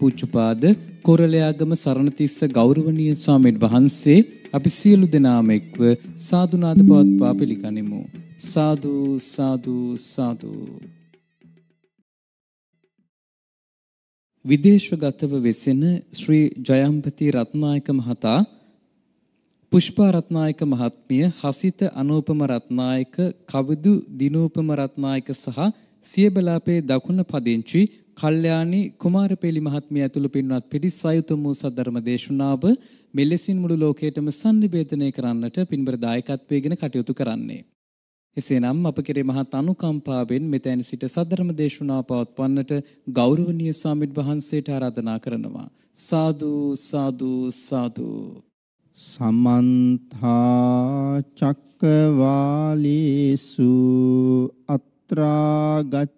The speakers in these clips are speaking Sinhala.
පූජ්‍යපාද කොරළයාගම සරණතිස්ස ගෞරවනීය ස්වාමීන් වහන්සේ අපි සියලු දෙනාම එක්ව සාදුනාද පවත්වා පිළිගනිමු. සාදු සාදු සාදු. විදේශගතව වෙසෙන ශ්‍රී ජයම්පති රත්නායක මහතා පුෂ්පා රත්නායක මහත්මිය හසිත අනූපම රත්නායක කවිදු දිනූපම රත්නායක සහ සියබලාපේ දකුණ පදිංචි කල්යාණි කුමාරපේලි මහත්මිය ඇතුළු පින්වත් පිරිස් අයුතුම් වූ සද්ධර්ම දේශනාව මෙලෙසින් මුළු ලෝකයටම sannibedanaya කරන්නට පින්බර දායකත්වයේගෙන කටයුතු කරන්නේ. එසේනම් අප කෙරේ මහත් අනුකම්පාවෙන් මෙතැන් සිට සද්ධර්ම දේශනාව පවත්වන්නට ගෞරවනීය ස්වාමිත් වහන්සේට ආරාධනා කරනවා. සාදු සාදු සාදු සමන්ත චක්කවාලේසු අත්‍රා ගච්ඡ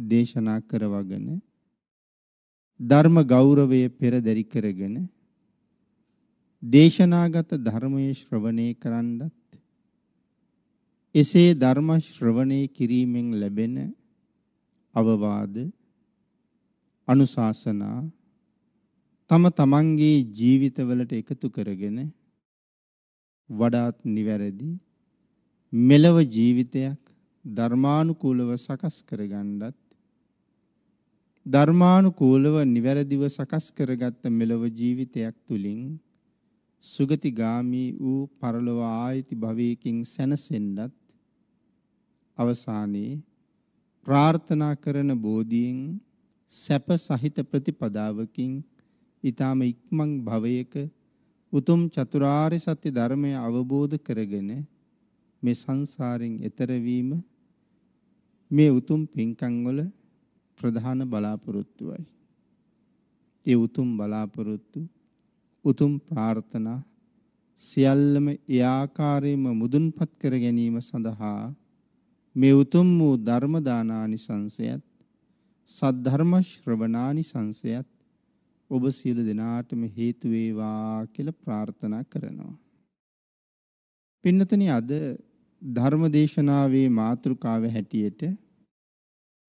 දේශනා කරවගෙන ධර්ම ගෞරවය පෙරදරි කරගෙන දේශනාගත ධර්මයේ ශ්‍රවණය කරන්නත් එසේ ධර්ම ශ්‍රවණය කිරීමෙන් ලැබෙන අවවාද අනුශාසනා තම තමන්ගේ ජීවිතවලට එකතු කරගෙන වඩාත් නිවැරදි මෙලව ජීවිතයක් ධර්මානුකූලව සකස් කරගන්නත් ධර්මානුකූලව නිවැරදිව සකස් කරගත් මෙලොව ජීවිතයක් තුලින් සුගතිගාමි වූ පරලොව ආයිති භවයකින් සැනසෙන්නත් අවසානයේ ප්‍රාර්ථනා කරන බෝධියෙන් සැප සහිත ප්‍රතිපදාවකින් ඊටම ඉක්මන් භවයක උතුම් චතුරාර්ය සත්‍ය ධර්මය අවබෝධ කරගෙන මේ සංසාරෙන් එතර වීම මේ උතුම් පින්කම් වල ප්‍රධාන බලාපොරොත්තුවයි. ඒ උතුම් බලාපොරොත්තු උතුම් ප්‍රාර්ථනා සියල්ලම ඒ ආකාරයෙන්ම මුදුන්පත් කර ගැනීම සඳහා මේ උතුම් වූ ධර්ම දානානිසංසයත් සද්ධර්ම ශ්‍රවණානිසංසයත් ඔබ සියලු දෙනාටම හේතු වේවා කියලා ප්‍රාර්ථනා කරනවා. පින්නතනි අද ධර්ම දේශනාවේ මාතෘකාව හැටියට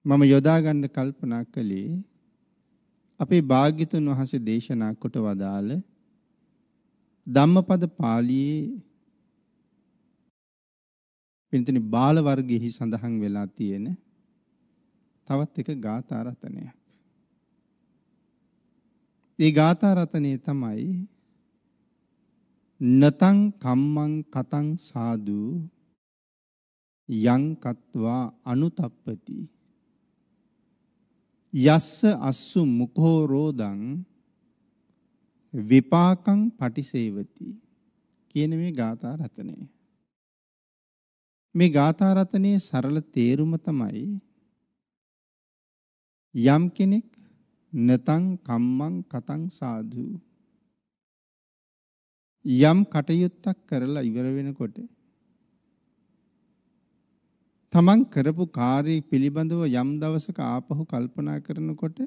මම යොදා ගන්න කල්පනා කළේ අපේ භාග්‍යතුන් වහන්සේ දේශනා කොට වදාළ ධම්මපද පාළියේ පින්තනි බාල වර්ගයේ සඳහන් වෙලා තියෙන තවත් එක ගාථා රතනයක්. ඒ ගාථා රතනේ තමයි නතං කම්මං කතං සාදු යං කତ୍වා අනුතප්පති යස්ස අස්සු මුඛෝ රෝදං විපාකං පටිසේවති කියන මේ ගාථා රතනය. මේ ගාථා රතනයේ සරල තේරුම තමයි යම් කෙනෙක් නතං කම්මං කතං සාදු යම් කටයුත්තක් කරලා ඉවර වෙනකොට තමන් කරපු කාර්ය පිළිබඳව යම් දවසක ආපහු කල්පනා කරනකොට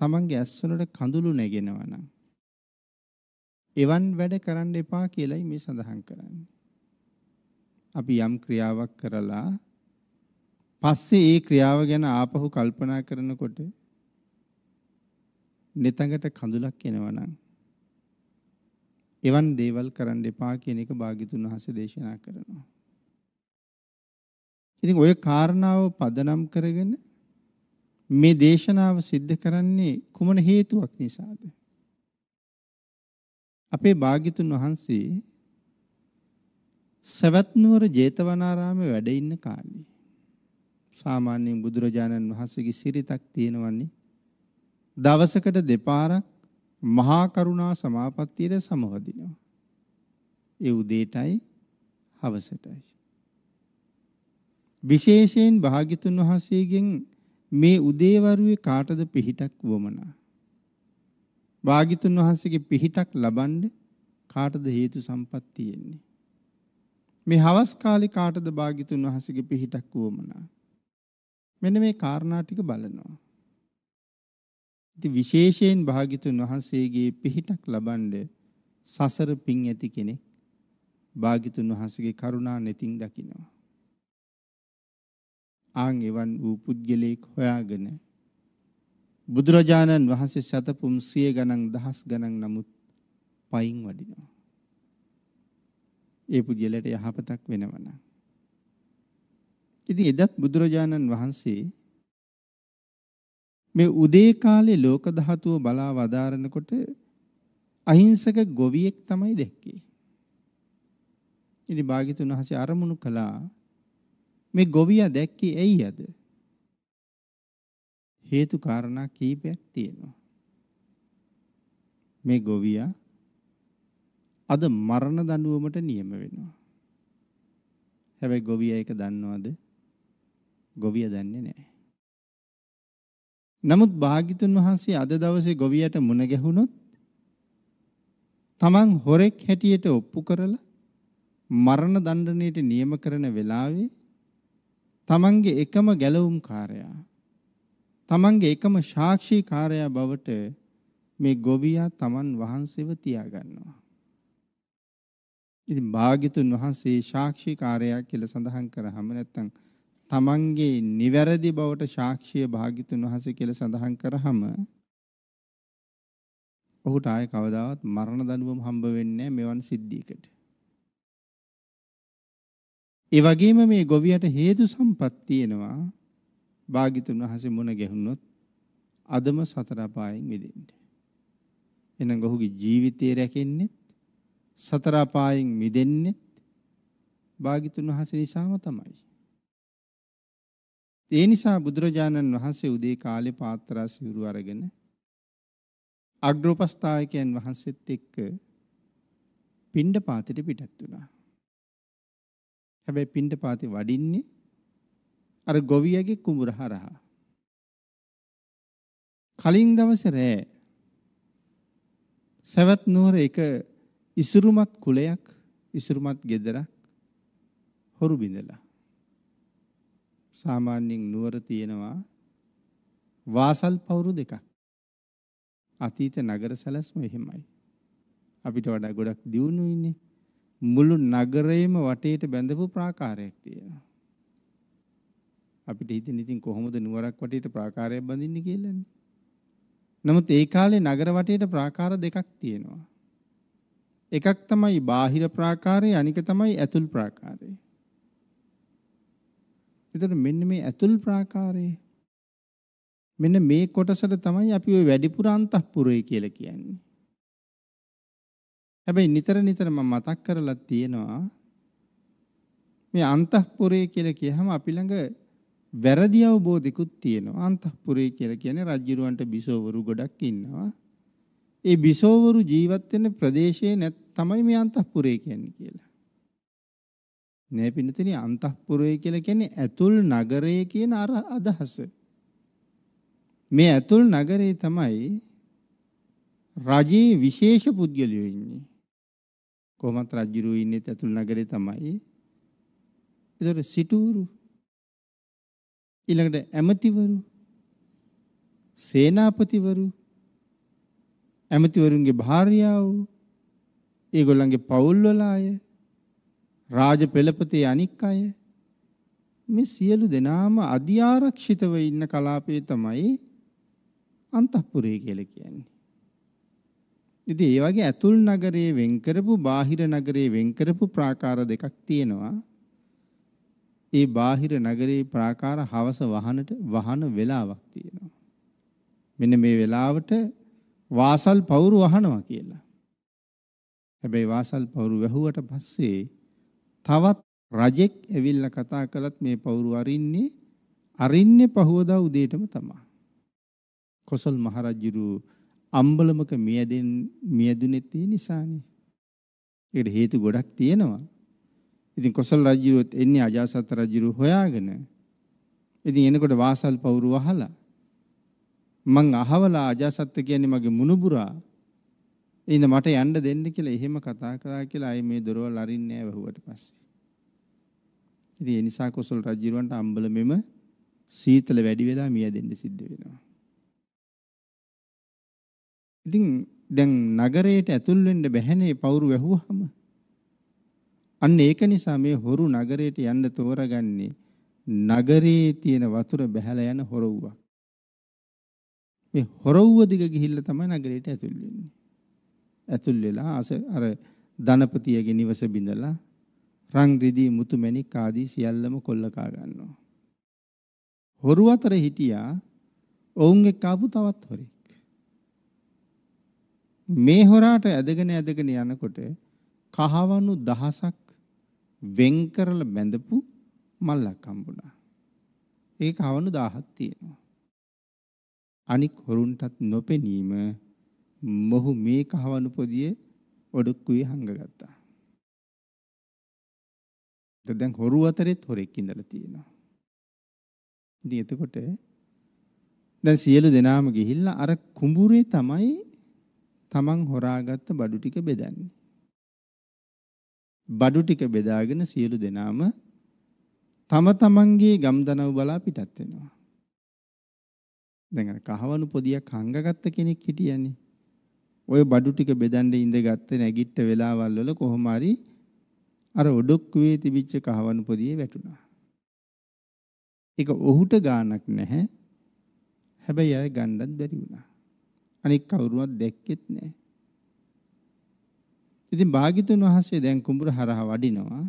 තමන්ගේ ඇස්වලට කඳුළු නැගෙනවා නම් එවන් වැඩ කරන්න එපා කියලයි මේ සඳහන් කරන්නේ. අපි යම් ක්‍රියාවක් කරලා පස්සේ ඒ ක්‍රියාව ගැන ආපහු කල්පනා කරනකොට netangට කඳුලක් එනවා නම් එවන් දේවල් කරන්න එපා කියන එක භාග්‍යතුන් වහන්සේ දේශනා කරනවා. ඉතින් ওই කාරණාව පදනම් කරගෙන මේ දේශනාව සිද්ධ කරන්නේ කුමන හේතුවක් නිසාද? අපේ භාග්‍යතුන් වහන්සේ සවැත් නුවර ජේතවනාරාමේ වැඩ ඉන්න කාලේ සාමාන්‍යයෙන් බුදුරජාණන් වහන්සේගේ සිරිතක් තියෙනවන්නේ දවසකට දෙපාරක් මහා කරුණා සමාපත්තියට සමවදිනවා. ඒ උදේටයි හවසටයි. විශේෂයෙන් භාග්‍යතුන් වහන්සේගෙන් මේ උදේවරුේ කාටද පිහිටක් වමනා. භාග්‍යතුන් වහන්සේගේ පිහිටක් ලබන්න කාටද හේතු සම්පත් තියෙන්නේ. මේ හවස් කාලේ කාටද භාග්‍යතුන් වහන්සේගේ පිහිටක් වමනා. මෙන්න මේ කාරණා ටික බලනවා. ඉතින් විශේෂයෙන් භාග්‍යතුන් වහන්සේගේ පිහිටක් ලබන්න සසර පිං ඇති කෙනෙක් භාග්‍යතුන් වහන්සේගේ කරුණා නෙතින් දකිනවා. ආන් එවන් වූ පුද්ගලයෙක් හොයාගෙන බුදුරජාණන් වහන්සේ සතපුම් සිය ගණන් දහස් ගණන් නමුත් පයින් වඩිනවා. ඒ පුද්ගලයට යහපතක් වෙනවනම්. ඉතින් එදත් බුදුරජාණන් වහන්සේ මේ උදේ කාලේ ලෝක ධාතුව බලා වදාරනකොට අහිංසක ගොවියෙක් තමයි දැක්කේ. ඉතින් භාග්‍යතුන් වහන්සේ අරමුණු කළා මේ ගොවියා දැක්කේ ඇයි අද? හේතු කාරණා කීපයක් තියෙනවා. මේ ගොවියා අද මරණ දඬුවමට නියම වෙනවා. හැබැයි ගොවියා ඒක දන්නවද? ගොවියා දන්නේ නැහැ. නමුත් භාග්‍යතුන් වහන්සේ අද දවසේ ගොවියට මුණ ගැහුණොත් තමන් හොරෙක් හැටියට ඔප්පු කරලා මරණ දඬුවමට නියම කරන වෙලාවේ තමන්ගේ එකම ගැලවුම් කාර්යයා තමන්ගේ එකම සාක්ෂි කාර්යයා බවට මේ ගොවියා තමන් වහන්සේව තියාගන්නවා. ඉතින් භාග්‍යතුන් වහන්සේ සාක්ෂි කාර්යයා කියලා සඳහන් කරාම නැත්තම් තමන්ගේ නිවැරදි බවට සාක්ෂිය භාග්‍යතුන් වහන්සේ කියලා සඳහන් කරාම ඔහුට ආය කවදාවත් මරණ දඬුවම හම්බ වෙන්නේ මෙවන් සිද්ධියකට. ඒ වගේම මේ ගොවියට හේතු සම්පත් තියෙනවා. භාගිතුන් වහන්සේ මුණ ගැහුනොත් අදම සතර අපායෙන් මිදෙන්න. එහෙනම් ඔහුගේ ජීවිතය රැකෙන්නේ සතර අපායෙන් මිදෙන්නේ භාගිතුන් වහන්සේ නිසාම තමයි. ඒ නිසා බුදුරජාණන් වහන්සේ උදේ කාලේ පාත්‍රා සිවුරු අරගෙන අග්‍රෝපස්ථායකයන් වහන්සේත් එක්ක පිණ්ඩපාතයට පිටත් වුණා. හැබැයි පින්ඩ පාති වඩින්නේ අර ගොවියගේ කුඹුර හරහා. කලින් දවස රෑ සැවත් නුවර එක ඉසුරුමත් කුලයක් ඉසුරුමත් ගෙදරක් හොරු බිඳලා. සාමාන්‍යයෙන් නුවර තියෙනවා වාසල් පවුරු දෙකක්. අතීත නගර සැලැස්ම එහෙමයි. අපිට වඩා ගොඩක් දියුණු ඉන්නේ මුළු නගරයම වටේට බැඳපු ප්‍රාකාරයක් තියෙනවා. අපිට හිතෙන ඉතින් කොහොමද නුවරක් වටේට ප්‍රාකාරයක් බඳින්නේ කියලානේ. නමුත් ඒ කාලේ නගර වටේට ප්‍රාකාර දෙකක් තියෙනවා. එකක් තමයි බාහිර ප්‍රාකාරය අනික තමයි ඇතුල් ප්‍රාකාරය. එතකොට මෙන්න මේ ඇතුල් ප්‍රාකාරය මෙන්න මේ කොටසට තමයි අපි ওই වැඩිපුර අන්තఃපුරය කියලා කියන්නේ. හැබැයි නිතර නිතර මම මතක් කරලා තියෙනවා මේ අන්තහපුරේ කියලා කියහම අපි ළඟ වැරදි අවබෝධිකුත් තියෙනවා. අන්තහපුරේ කියලා කියන්නේ රජ්ජිරුවන්ට බිසෝවරු ගොඩක් ඉන්නවා. ඒ බිසෝවරු ජීවත් වෙන ප්‍රදේශයේ නැත් තමයි මේ අන්තහපුරේ කියන්නේ කියලා. නෑ පින්නතනි අන්තහපුරය කියලා කියන්නේ ඇතුල් නගරය කියන අර අදහස. මේ ඇතුල් නගරේ තමයි රජයේ විශේෂ පුද්ගලයෝ ඉන්නේ. කොහොමත් රජුරු ඉන්නේත් ඇතුළු නගරේ තමයි. ඒතර සිටුවරු ඊළඟට ඇමතිවරු සේනාපතිවරු ඇමතිවරුන්ගේ භාර්යාව ඒගොල්ලන්ගේ පවුල්වල අය රාජ පෙළපතේ අනික් අය මේ සියලු දෙනාම අධ්‍යාරක්ෂිතව ඉන්න කලාපේ තමයි අන්තපුරේ කියලා කියන්නේ. ඉතින් ඒ වගේ ඇතුල් නගරේ වෙන් කරපු බාහිර නගරේ වෙන් කරපු ප්‍රාකාර දෙකක් තියෙනවා. ඒ බාහිර නගරේ ප්‍රාකාර හවස වහනට වහන වෙලාවක් තියෙනවා. මෙන්න මේ වෙලාවට වාසල් පවුරු වහනවා කියලා. හැබැයි වාසල් පවුරු වැහුවට පස්සේ තවත් රජෙක් ඇවිල්ලා කතා කළත් මේ පවුරු අරින්නේ අරින්නේ පහවදා උදේටම තමයි. කොසල් මහරජුරු අම්බලමක මියදෙන් මියදුනේ තියෙන නිසානේ. ඒකට හේතු ගොඩක් තියෙනවා. ඉතින් කොසල් රජුත් එන්නේ අජාසත් රජු හොයාගෙන. ඉතින් එනකොට වාසල් පවුරු වහලා මං අහවලා අජාසත් කියන්නේ මගේ මුණුබුරා. ඉතින් මට යන්න දෙන්න කියලා එහෙම කතා කළා කියලා අය මේ දොරවල් අරින්නේ නැහැ පස්සේ. ඉතින් ඒ නිසා කොසල් රජුවන්ට අම්බලමෙම සීතල වැඩි වෙලා මියදෙන්න සිද්ධ වෙනවා. ඉතින් දැන් නගරයට ඇතුල් වෙන්න බැහැනේ පවුරු වැහුවාම. අන්න ඒක නිසා මේ හොරු නගරයට යන්න තෝරගන්නේ නගරේ තියෙන වතුර බැහැලා යන හොරව්වක්. මේ හොරව්ව දිග ගිහිල්ලා තමයි නගරයට ඇතුල් වෙන්නේ. ඇතුල් වෙලා අර ධනපතියගේ නිවස බිඳලා රන් රිදී මුතුමැණික් ආදී සියල්ලම කොල්ල කා ගන්නවා. හොරු අතර හිටියා ඔවුන් එක්ක ආපු තවත් හොරෙක්. මේ හොරාට ඇදගෙන ඇදගෙන යනකොට කහවණු දහසක් වෙන් කරලා බැඳපු මල්ලක් හම්බුණා. ඒ කහවණු 1000ක් තියෙනවා. අනික් හොරුන්ටත් නොපෙනීම මොහු මේ කහවණු පොදියේ ඔඩුක්කුවේ හංගගත්තා. දැන් හොරු අතරෙත් හොරෙක් ඉඳලා තියෙනවා. ඉතින් එතකොට දැන් සියලු දෙනාම ගිහිල්ලා අර කුඹුරේ තමයි තමන් හොරාගත්ත බඩු ටික බෙදන්නේ. බඩු ටික බෙදාගෙන සියලු දෙනාම තම තමන්ගේ ගම්දනව් බලා පිටත් වෙනවා. දැන් අර කහවණු පොදියක් හංගගත්ත කෙනෙක් හිටියනේ. ඔය බඩු ටික බෙදන්න ඉඳගත්තේ නැගිට්ට වෙලාවල් වල කොහොම හරි අර ඔඩොක්කුවේ තිබිච්ච කහවණු පොදියේ වැටුණා. ඒක ඔහුට ගාණක් නැහැ. හැබැයි අය ගණ්ඩත් බැරි වුණා. අනික් කවුරුවත් දැක්කෙත් නැහැ. ඉතින් භාග්‍යතුන් වහන්සේ දැන් කුඹුර හරහා වඩිනවා.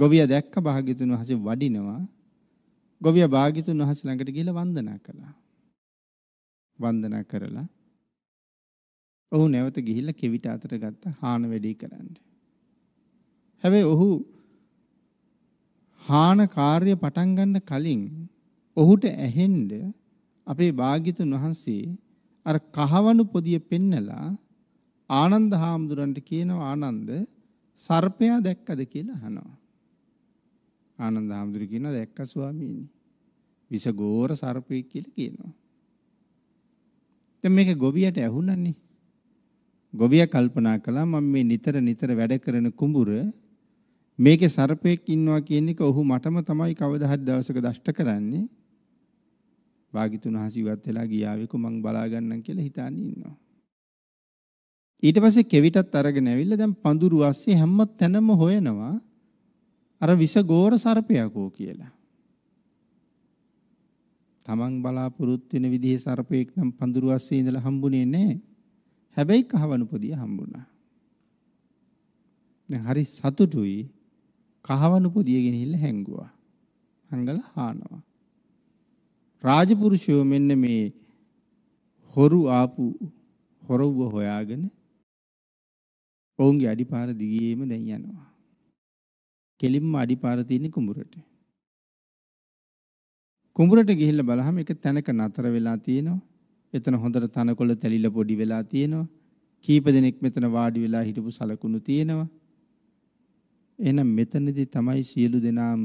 ගොවියා දැක්ක භාග්‍යතුන් වහන්සේ වඩිනවා. ගොවියා භාග්‍යතුන් වහන්සේ ළඟට ගිහිල්ලා වන්දනා කළා. වන්දනා කරලා ඔහු නැවත ගිහිල්ලා කෙවිත අතට ගත්ත හාන වැඩි කරන්න. හැබැයි ඔහු හාන කාර්ය පටන් ගන්න කලින් ඔහුට ඇහෙන්න අපේ භාග්‍යතුන් වහන්සේ අර කහවණු පොදිය පෙන්නලා ආනන්ද හාමුදුරන්ට කියනවා ආනන්ද සර්පයා දැක්කද කියලා අහනවා. ආනන්ද හාමුදුර කියනවා දැක්ක ස්වාමීනි. විසගෝර සර්පෙක් කියලා කියනවා. දැන් මේක ගොවියට ඇහුණන්නේ. ගොවියා කල්පනා කළා මම මේ නිතර නිතර වැඩ කරන කුඹුර මේකේ සර්පෙක් ඉන්නවා කියන එක ඔහු මටම තමයි කවදා හරි දවසක දෂ්ට කරන්නේ. වාගිතුන හසිවත් වෙලා ගියාවෙකෝ මං බලා ගන්නම් කියලා හිතාන ඉන්නවා. ඊට පස්සේ කෙවිතත් අරගෙන ඇවිල්ලා දැන් පඳුරු ASCII හැම තැනම හොයනවා අර විස ගෝර සර්පයාකෝ කියලා. Taman බලාපොරොත්තු වෙන විදිහේ සර්පෙක් නම් පඳුරු ASCII ඉඳලා හම්බුනේ නැහැ. හැබැයි කහවණුපොදිය හම්බුණා. දැන් හරි සතුටුයි කහවණුපොදිය ගෙනහිල්ලා හැංගුවා. හංගලා හානවා. රාජපුරුෂයෝ මෙන්න මේ හොරු ආපු හොරව්ව හොයාගෙන ඔවුන්ගේ අඩිපාර දිගේම දැන් යනවා. කෙලින්ම අඩිපාර තියෙන්නේ කුඹුරට. කුඹුරට ගිහිල්ලා බලහම එක තැනක නතර වෙලා තියෙනවා. එතන හොඳට තනකොළ තැලිලා පොඩි වෙලා තියෙනවා. කීප දෙනෙක් මෙතන වාඩි වෙලා හිටපු සලකුණු තියෙනවා. එහෙනම් මෙතනදී තමයි සියලු දෙනාම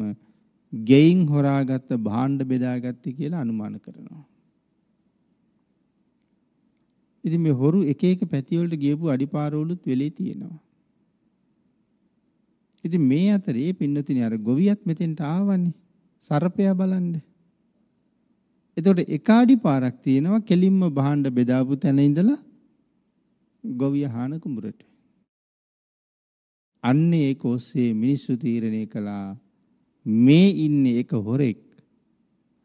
ගෙයින් හොරාගත්ත භාණ්ඩ බෙදාගත්තේ කියලා අනුමාන කරනවා. ඉතින් මේ හොරු එක එක පැති වලට ගියපු අඩිපාරවලුත් වෙලේ තියෙනවා. ඉතින් මේ අතරේ පින්නතිනේ අර ගොවියත් මෙතෙන්ට ආවන්නේ සර්පයා බලන්න. එතකොට එක අඩිපාරක් තියෙනවා කෙලින්ම භාණ්ඩ බෙදාපු තැන ඉඳලා ගොවිය හාන කුඹරට. අන්නේ ඒක ඔස්සේ මිනිස්සු තීරණය කළා මේ ඉන්නේ එක හොරෙක්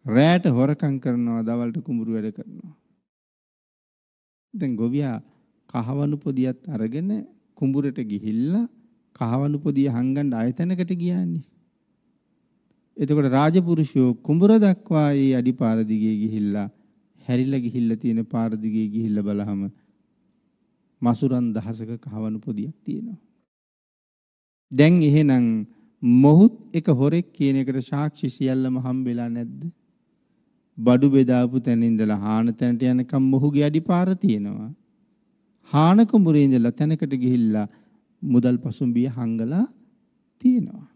රෑට හොරකම් කරනවා දවල්ට කුඹුරු වැඩ කරනවා දැන් ගොවියා කහවණු පොදියත් අරගෙන කුඹුරට ගිහිල්ලා කහවණු පොදිය හංගන්න ආයතනකට ගියානේ එතකොට රාජපුරුෂයෝ කුඹුර දක්වා ඒ අඩිපාර දිගේ ගිහිල්ලා හැරිලා ගිහිල්ලා තියෙන පාර දිගේ ගිහිල්ලා බලහම මසුරන් දහසක කහවණු පොදියක් තියෙනවා දැන් එහෙනම් මොහුත් එක හොරෙක් කියන එකට සාක්ෂි සියල්ලම හම්බෙලා නැද්ද? බඩු බෙදාපු තැන ඉඳලා හාන තැනට යනකම් මොහුගේ අඩිපාර තියෙනවා. හාන කුඹුරේ ඉඳලා තැනකට ගිහිල්ලා මුදල් පසුම්බිය හංගලා තියෙනවා.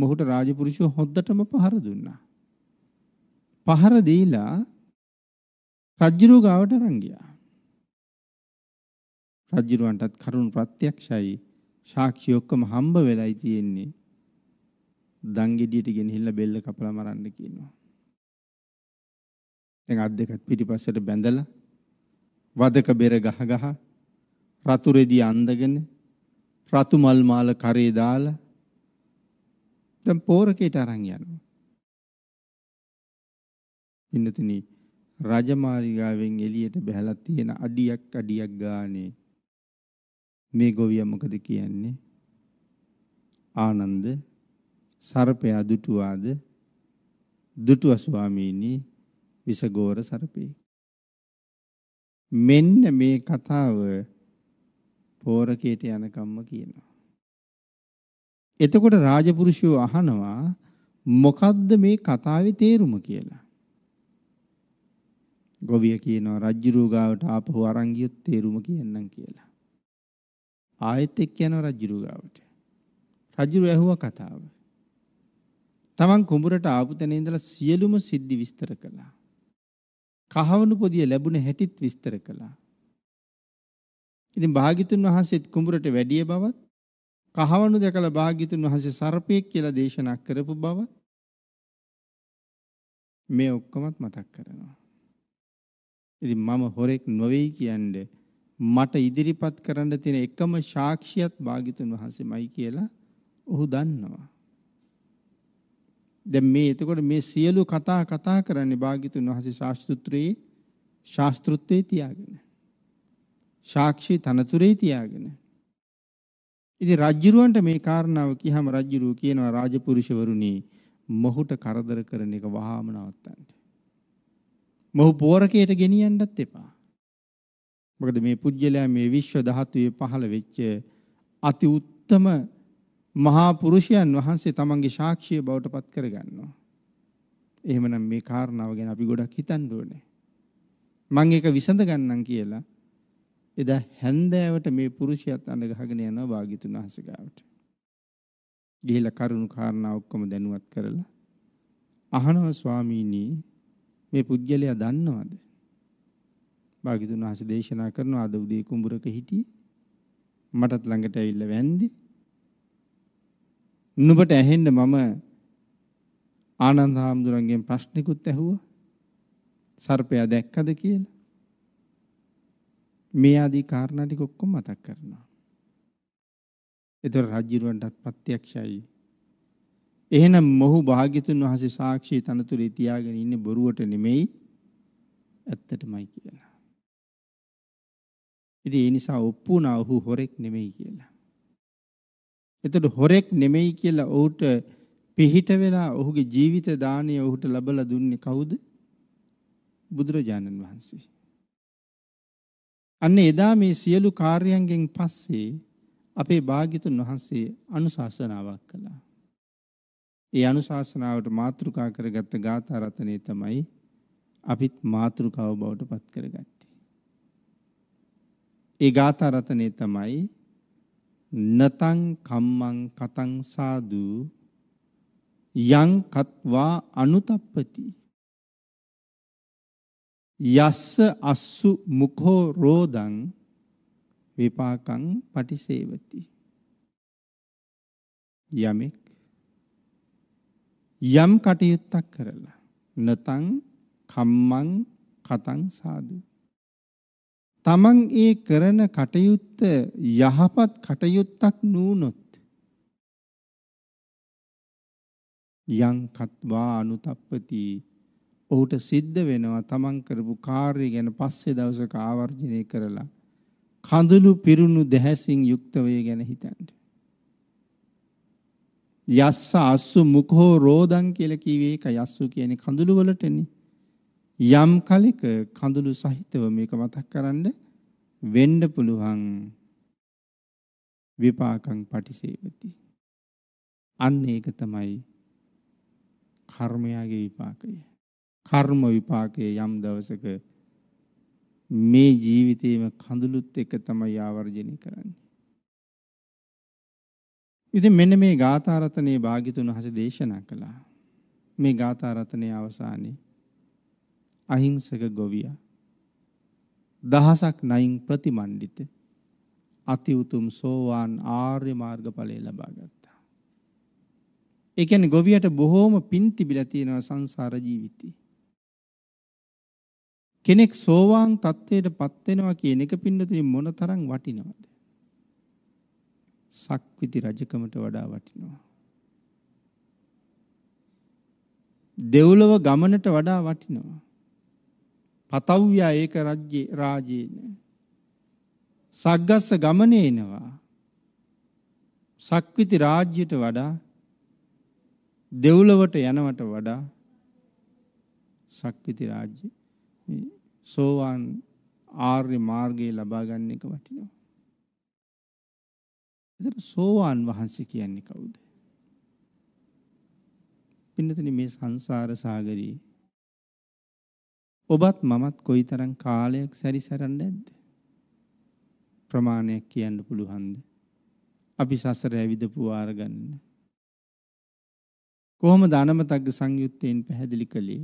මොහුට රාජපුරුෂය හොද්දටම පහර දුන්නා. පහර දීලා රජුරුව ගාවට අරන් ගියා. රජුරවන්ටත් කරුණ ප්‍රත්‍යක්ෂයි සාක්ෂි ඔක්කොම හම්බ වෙලයි තියෙන්නේ. දංගෙඩියට ගෙනහිල්ලා බෙල්ල කපලා මරන්න කියනවා. දැන් අත් දෙකත් පිටිපස්සට බැඳලා වදක බෙර ගහ ගහ රතු රෙදි අඳගෙන රතු මල් මාල කරේ දාලා දැන් පෝරකේට අරන් යනවා. ඉන්නතිනි රජමාලිගාවෙන් එළියට බහැලා තියෙන අඩියක් අඩියක් ගානේ මේ ගොවියා මොකද කියන්නේ? ආනන්ද සර්පයා දුටුවාද? දුටුවා ස්වාමීනි විසගෝර සර්පේ. මෙන්න මේ කතාව පෝරකේට යනකම්ම කියනවා. එතකොට රාජපුරුෂයෝ අහනවා මොකද්ද මේ කතාවේ තේරුම කියලා. ගොවිය කියනවා රජ්ජුරුව ගාවට ආපහු අරන් ගියොත් තේරුම කියන්නම් කියලා. ආයෙත් එක්ක යනවා රජුරු ගාවට. රජුරු ඇහුවා කතාව. තමන් කුඹරට ආපු තැන ඉඳලා සියලුම සිද්ධි විස්තර කළා. කහවණු පොදිය ලැබුණ හැටිත් විස්තර කළා. ඉතින් භාග්‍යතුන් වහන්සේත් කුඹරට වැඩිය බවත් කහවණු දැකලා භාග්‍යතුන් වහන්සේ සර්පයෙක් කියලා දේශනා කරපු බවත් මේ ඔක්කොමත් මතක් කරනවා. ඉතින් මම හොරෙක් නොවේ කියන්නේ මට ඉදිරිපත් කරන්න තියෙන එකම සාක්ෂියත් භාග්‍යතුන් වහන්සේමයි කියලා ඔහු දන්නවා. දැන් මේ එතකොට මේ සියලු කතා කතා කරන්නේ භාග්‍යතුන් වහන්සේ ශාස්ත්‍රුත්‍රයේ ශාස්ත්‍රුත්වයේ තියාගෙන. සාක්ෂි තනතුරේ තියාගෙන. ඉතින් රජ්ජුරුවන්ට මේ කාරණාව කියහම රජ්ජුරුව කියනවා රාජපුරුෂවරුනි මොහුට කරදර කරන එක වහාම නවත්තන්න. මොහු පෝරකයට ගෙනියන්නත් එපා. මොකද මේ පුජ්‍යලයා මේ විශ්ව ධාතුවේ පහළ වෙච්ච අති උත්තම මහා පුරුෂයන් වහන්සේ තමන්ගේ සාක්ෂිය බවට පත් කරගන්නවා. එහෙමනම් මේ කාරණාව ගැන අපි ගොඩක් හිතන්න ඕනේ. මං ඒක විසඳ ගන්නම් කියලා එදා හැන්දෑවට මේ පුරුෂයාත් අඬ ගහගෙන යනවා වාගිතුන හසගාවට. ගිහිලා කරුණු කාරණා ඔක්කොම දැනුවත් කරලා අහනවා ස්වාමීනි මේ පුජ්‍යලයා දන්නවද? භාග්‍යතුන් වහන්සේ දේශනා කරනවා අද උදේ කුඹුරක හිටියේ මටත් ළඟට ඇවිල්ලා වැන්දි නුඹට ඇහෙන්න මම ආනන්ද හාමුදුරන්ගෙන් ප්‍රශ්නිකුත් ඇහුවා සර්පයා දැක්කද කියලා මේ ආදී කාරණා ටික ඔක්කොම මතක් කරනවා එතකොට රජුරවන්ටත් ప్రత్యක්ෂයි එහෙනම් මොහු භාග්‍යතුන් වහන්සේ සාක්ෂි තනතුරේ තියාගෙන ඉන්නේ බොරුවට නෙමෙයි ඇත්තටමයි කියලා ඉතින් ඒ නිසා ඔප්පු වුණා ඔහු හොරෙක් නෙමෙයි කියලා. එතකොට හොරෙක් නෙමෙයි කියලා ඔහුට පිහිට වෙලා ඔහුගේ ජීවිත දාණය ඔහුට ලබලා දුන්නේ කවුද? බුදුරජාණන් වහන්සේ. අන්න එදා මේ සියලු කාර්යයන්ගෙන් පස්සේ අපේ භාග්‍යතුන් වහන්සේ අනුශාසනාවක් කළා. ඒ අනුශාසනාවට මාතෘකා කරගත්ත ගාථා රත්නය තමයි අපිත් මාතෘකාව බවට පත් කරගත්තේ. ඒ ගාථා රත්නේ තමයි නතං කම්මං කතං සාදු යං කତ୍වා අනුතප්පති යස්ස අස්සු මුඛෝ රෝදං විපාකං පටිසේවති යමෙක් යම් කටයුත්තක් කරලා නතං කම්මං කතං සාදු තමන් ඒ කරන කටයුත්ත යහපත් කටයුත්තක් නූනොත් යං කත්වා අනුතප්පති ඔහුට සිද්ධ වෙනවා තමන් කරපු කාර්ය ගැන පස්සේ දවසක ආවර්ජනය කරලා කඳුළු පිරුණු දැහැසින් යුක්ත වේ ගැන හිතන්න. යස්ස අස්සු මුඛෝ රෝදං කියලා කිව්වේ ඒක යස්සු කියන්නේ කඳුළු වලටනේ. යම් කලෙක කඳුළු සහිතව මේක මතක් කරන්න වෙන්න පුළුවන් විපාකං පටිසේවති. අන්න ඒක තමයි කර්මයාගේ විපාකය. කර්ම විපාකය යම් දවසක මේ ජීවිතේම කඳුළුත් එක තමයි ආවර්ජනය කරන්නේ. ඉතින් මෙන්න මේ ගාථාරතනයේ භාග්‍යතුන් වහන්සේ දේශනා කළා. මේ ගාථාරතනයේ අවසානයේ අහිංසක ගොවියා. දහසක් නයින් ප්‍රතිමණ්ඩිත අති උතුම් සෝවාන් ආර්ය මාර්ගඵලය ලබා ගත්තා. ඒ කියන්නේ ගොවියට බොහෝම පින් තිබිලා තියෙනවා සංසාර ජීවිතේ. කෙනෙක් සෝවාන් තත්ත්වයට පත් වෙනවා කියන එක පින්නතුනි මොනතරම් වටිනවද? සක්විති රජකමට වඩා වටිනවා. දෙව්ලොව ගමනට වඩා වටිනවා. පතව්‍යා ඒක රජ්‍ය රාජේන සග්ගස්ස ගමනේනවා සක්විති රාජ්‍යයට වඩා දෙව්ලොවට යනවට වඩා සක්විති රාජ්‍ය සෝවාන් ආර්ය මාර්ගයේ ලබා ගන්න එක වටිනවා. ඒතර සෝවාන් වහන්සේ කියන්නේ කවුද? පින්නතනි මේ සංසාර සාගරී ඔබත් මමත් කොයිතරම් කාලයක් සැරිසරන්නේ නැද්ද? ප්‍රමාණයක් කියන්න පුළුවන්ද? අපි සසර ඇවිදපු වාර ගන්න. කොහොමද අනමතග්ග සංයුත්තයෙන් පැහැදිලි කළේ?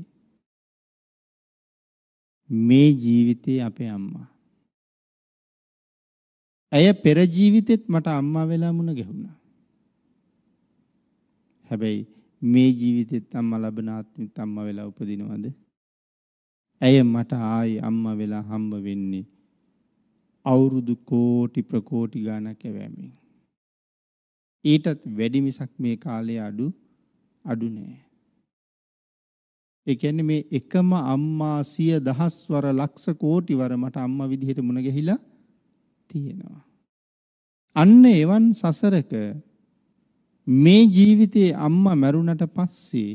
මේ ජීවිතේ අපේ අම්මා. ඇය පෙර ජීවිතෙත් මට අම්මා වෙලා මුණ ගැහුණා. හැබැයි මේ ජීවිතෙත් අම්මා ලබන ආත්මෙත් අම්මා වෙලා උපදිනවද? ඇය මට ආයි අම්මා වෙලා හම්බ වෙන්නේ අවුරුදු කෝටි ප්‍රකෝටි ගණක් කැවෑමෙන්. ඊටත් වැඩි මිසක් මේ කාලේ අඩු අඩු නෑ. ඒ කියන්නේ මේ එකම අම්මා සිය දහස්වර ලක්ෂ කෝටි වර මට අම්මා විදිහට මුණ ගැහිලා තියෙනවා. අන්න එවන් සසරක මේ ජීවිතයේ අම්මා මැරුණට පස්සේ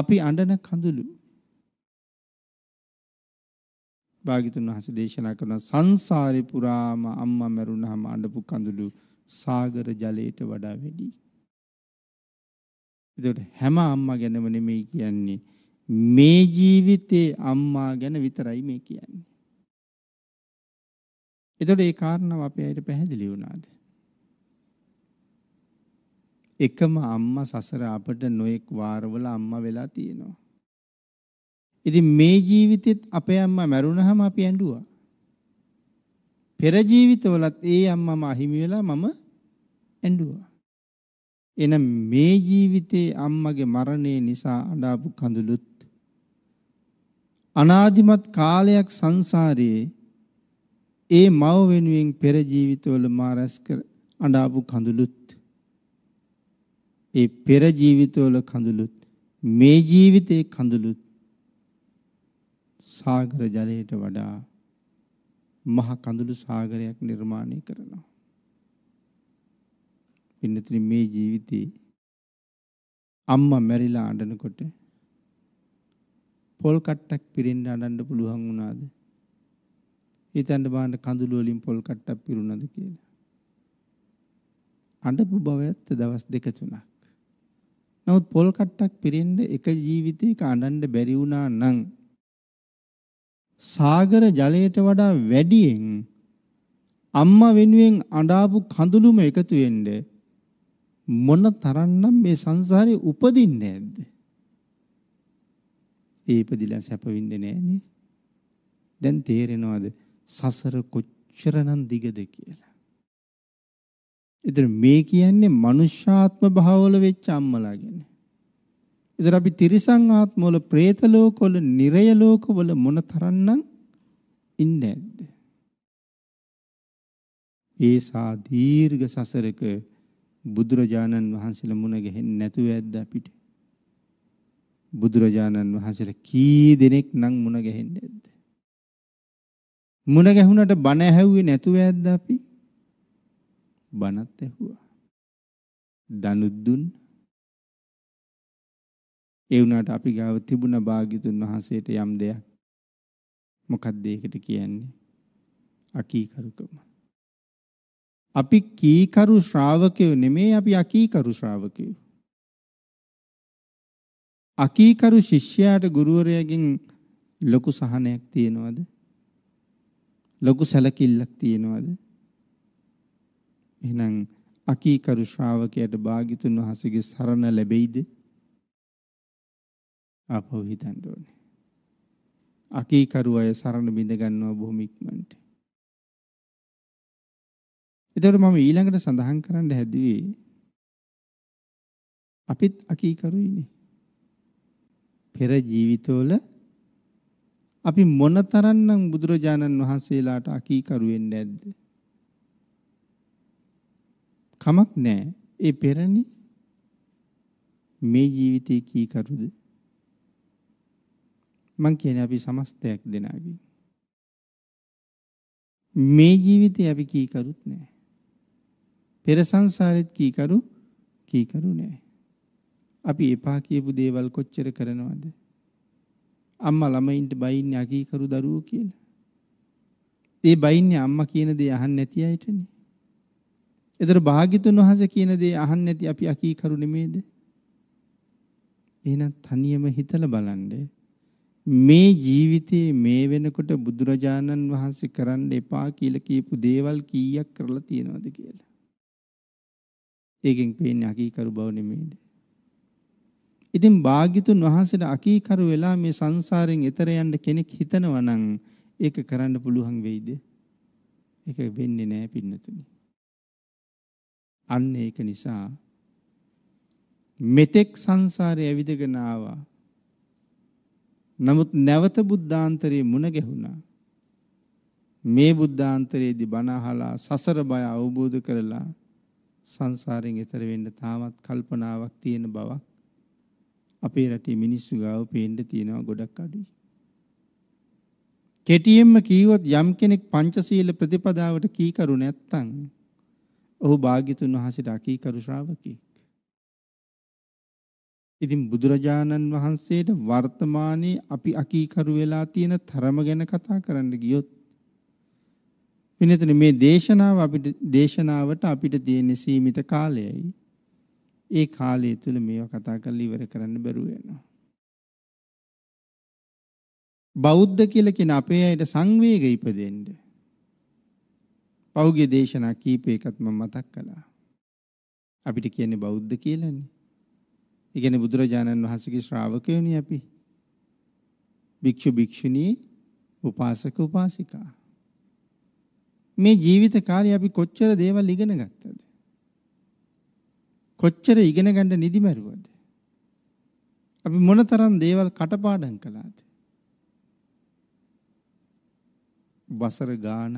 අපි අඬන කඳුළු භාගිතුන් වහන්සේ දේශනා කරන සංසාරේ පුරාම අම්මා මැරුණාම අඬපු කඳුළු සාගර ජලයට වඩා වැඩි. ඒකට හැම අම්මා ගැනම නෙමෙයි කියන්නේ මේ ජීවිතේ අම්මා ගැන විතරයි මේ කියන්නේ. ඒතකොට ඒ කාරණාව අපේ අයිට පැහැදිලි වුණාද? එකම අම්මා සසර අපට නොඑක් වාරවල අම්මා වෙලා තියෙනවා. ඉතින් මේ ජීවිතෙත් අපේ අම්මා මැරුණාම අපි ඇඬුවා. පෙර ජීවිතවලත් ඒ අම්මම අහිමි වෙලා මම ඇඬුවා. එනම් මේ ජීවිතේ අම්මගේ මරණය නිසා අඬාපු කඳුළුත් අනාදිමත් කාලයක් සංසාරයේ ඒ මව වෙනුවෙන් පෙර ජීවිතවල මා රැස් කර අඬාපු කඳුළුත් ඒ පෙර ජීවිතවල කඳුළුත් මේ ජීවිතේ කඳුළුත් සාගර ජලයට වඩා මහ කඳුළු සාගරයක් නිර්මාණය කරනවා. පින්නතුනි මේ ජීවිතේ අම්මා මැරිලා අඬනකොට පොල් කට්ටක් පිරෙන්න අඬන්න පුළුවන් වුණාද? හිතන්න බලන්න කඳුළු වලින් පොල් කට්ටක් පිරුණාද කියලා. අඬපු බව ඇත්ත දවස් දෙක තුනක්. නමුත් පොල් කට්ටක් පිරෙන්න එක ජීවිතයක අඬන්න බැරි වුණා නම් සාගර ජලයට වඩා වැඩියෙන් අම්මා වෙනුවෙන් අඬාපු කඳුළුම එකතු වෙන්න මොන තරම්නම් මේ සංසාරේ උපදින්නේ නැද්ද? ඒ ඉපදිලා සැප වින්දේ නෑනේ. දැන් තේරෙනවද සසර කොච්චරනම් දිගද කියලා. ඉතින් මේ කියන්නේ මනුෂ්‍යාත්ම භාවවල වෙච්ච අම්මලා ගැන. ඉතින් අපි තිරිසන් ආත්මවල പ്രേත ලෝකවල නිරය ලෝකවල මොන තරම්නම් ඉන්නේ නැද්ද? ඒසා දීර්ඝ සසරක බුදුරජාණන් වහන්සේලා මුණ ගැහෙන්නේ නැතුව ඇද්ද අපිට? බුදුරජාණන් වහන්සේලා කී දෙනෙක් නම් මුණ ගැහෙන්නේ නැද්ද? මුණ ගැහුණට බණ ඇහුවේ නැතුව ඇද්ද අපි? බණත් ඇහුවා. දනුත් දුන්නා. ඒ වුණාට අපි ගාව තිබුණ භාග්‍යතුන් වහන්සේට යම් දෙයක් මොකක්ද ඒකට කියන්නේ අකීකරුකම අපි කීකරු ශ්‍රාවකයෝ නෙමේ අපි අකීකරු ශ්‍රාවකයෝ අකීකරු ශිෂ්‍යයාට ගුරුවරයාගෙන් ලොකු සහනයක් තියෙනවද ලොකු සැලකිල්ලක් තියෙනවද එහෙනම් අකීකරු ශ්‍රාවකයාට භාග්‍යතුන් වහන්සේගේ සරණ ලැබෙයිද ආපහු හිතන්න ඕනේ. අකීකරු අය සරණ බිඳ ගන්නවා බොහොම ඉක්මනට. ඒතර මම ඊළඟට සඳහන් කරන්න හැදුවේ අපිත් අකීකරුයිනේ. පෙර ජීවිතවල අපි මොනතරම්නම් බුදුරජාණන් වහන්සේලාට අකීකරු වෙන්නේ නැද්ද? කමක් නැහැ. ඒ පෙරණි මේ ජීවිතේ කීකරුද? මං කියන්නේ අපි සමස්තයක් දෙනාගේ. මේ ජීවිතේ අපි කීකරුත් නෑ. පෙර සංසාරෙත් කීකරු කීකරු නෑ. අපි එපා කියපු දේවල් කොච්චර කරනවද? අම්මා ළමයින්ට බයින්නේ අකීකරු දරුවෝ කියලා. ඒ බයින්නේ අම්මා කියන දේ අහන්නේ නැති අයටනේ. ඒතර භාග්‍යතුන් වහන්සේ කියන දේ අහන්නේ නැති අපි අකීකරු නෙමේද? එහෙනම් තනියම හිතලා බලන්නේ මේ ජීවිතයේ මේ වෙනකොට බුදුරජාණන් වහන්සේ කරන්න එපා කියලා කියපු දේවල් කීයක් කරලා තියෙනවද කියලා. ඒකෙන් පේන්නේ අකීකරු බව නෙමෙයිද? ඉතින් භාග්‍යතුන් වහන්සේට අකීකරු වෙලා මේ සංසාරයෙන් එතර යන්න කෙනෙක් හිතනවා නම් ඒක කරන්න පුළුවන් වෙයිද? ඒක වෙන්නේ නෑ පින්නතුනි. අන්න ඒක නිසා මෙතෙක් සංසාරේ ඇවිදගෙන ආවා නමුත් නැවත බුද්ධාන්තරයේ මුණ ගැහුණා. මේ බුද්ධාන්තරයේදී බණ අහලා සසර බය අවබෝධ කරලා සංසාරයෙන් එතර වෙන්න තාමත් කල්පනාවක් තියෙන බවක් අපේ රටේ මිනිස්සු ගාව පේන්න තියෙනවා ගොඩක් අඩුයි. කෙටියෙන්ම කීවොත් යම් කෙනෙක් පංචශීල ප්‍රතිපදාවට කීකරු නැත්තම් ඔහු භාග්‍යතුන් වහන්සේට අකීකරු ශ්‍රාවකී. ඉතින් බුදුරජාණන් වහන්සේට වර්තමානයේ අපි අකීකරු වෙලා තියෙන තරම ගැන කතා කරන්න ගියොත් මිනිතුනි මේ දේශනාව අපිට දේශනාවට අපිට තියෙන සීමිත කාලයයි. ඒ කාලය තුල මේවා කතා කරලා ඉවර කරන්න බැරුව යනවා. බෞද්ධ කියලා කියන අපේ අයට සංවේග ඉපදෙන්න. පෞගේ දේශනා කීපයකත් මම මතක් කළා. අපිට කියන්නේ බෞද්ධ කියලානේ. ඉගෙන බුදුරජාණන් වහන්සේගේ ශ්‍රාවකයෝනි අපි. භික්ෂු භික්ෂුණී උපාසක උපාසිකා. මේ ජීවිත කාලේ අපි කොච්චර දේවල් ඉගෙන ගත්තද? කොච්චර ඉගෙන ගන්න නිදිමරුවද? අපි මොනතරම් දේවල් කටපාඩම් කළාද? වසර ගාන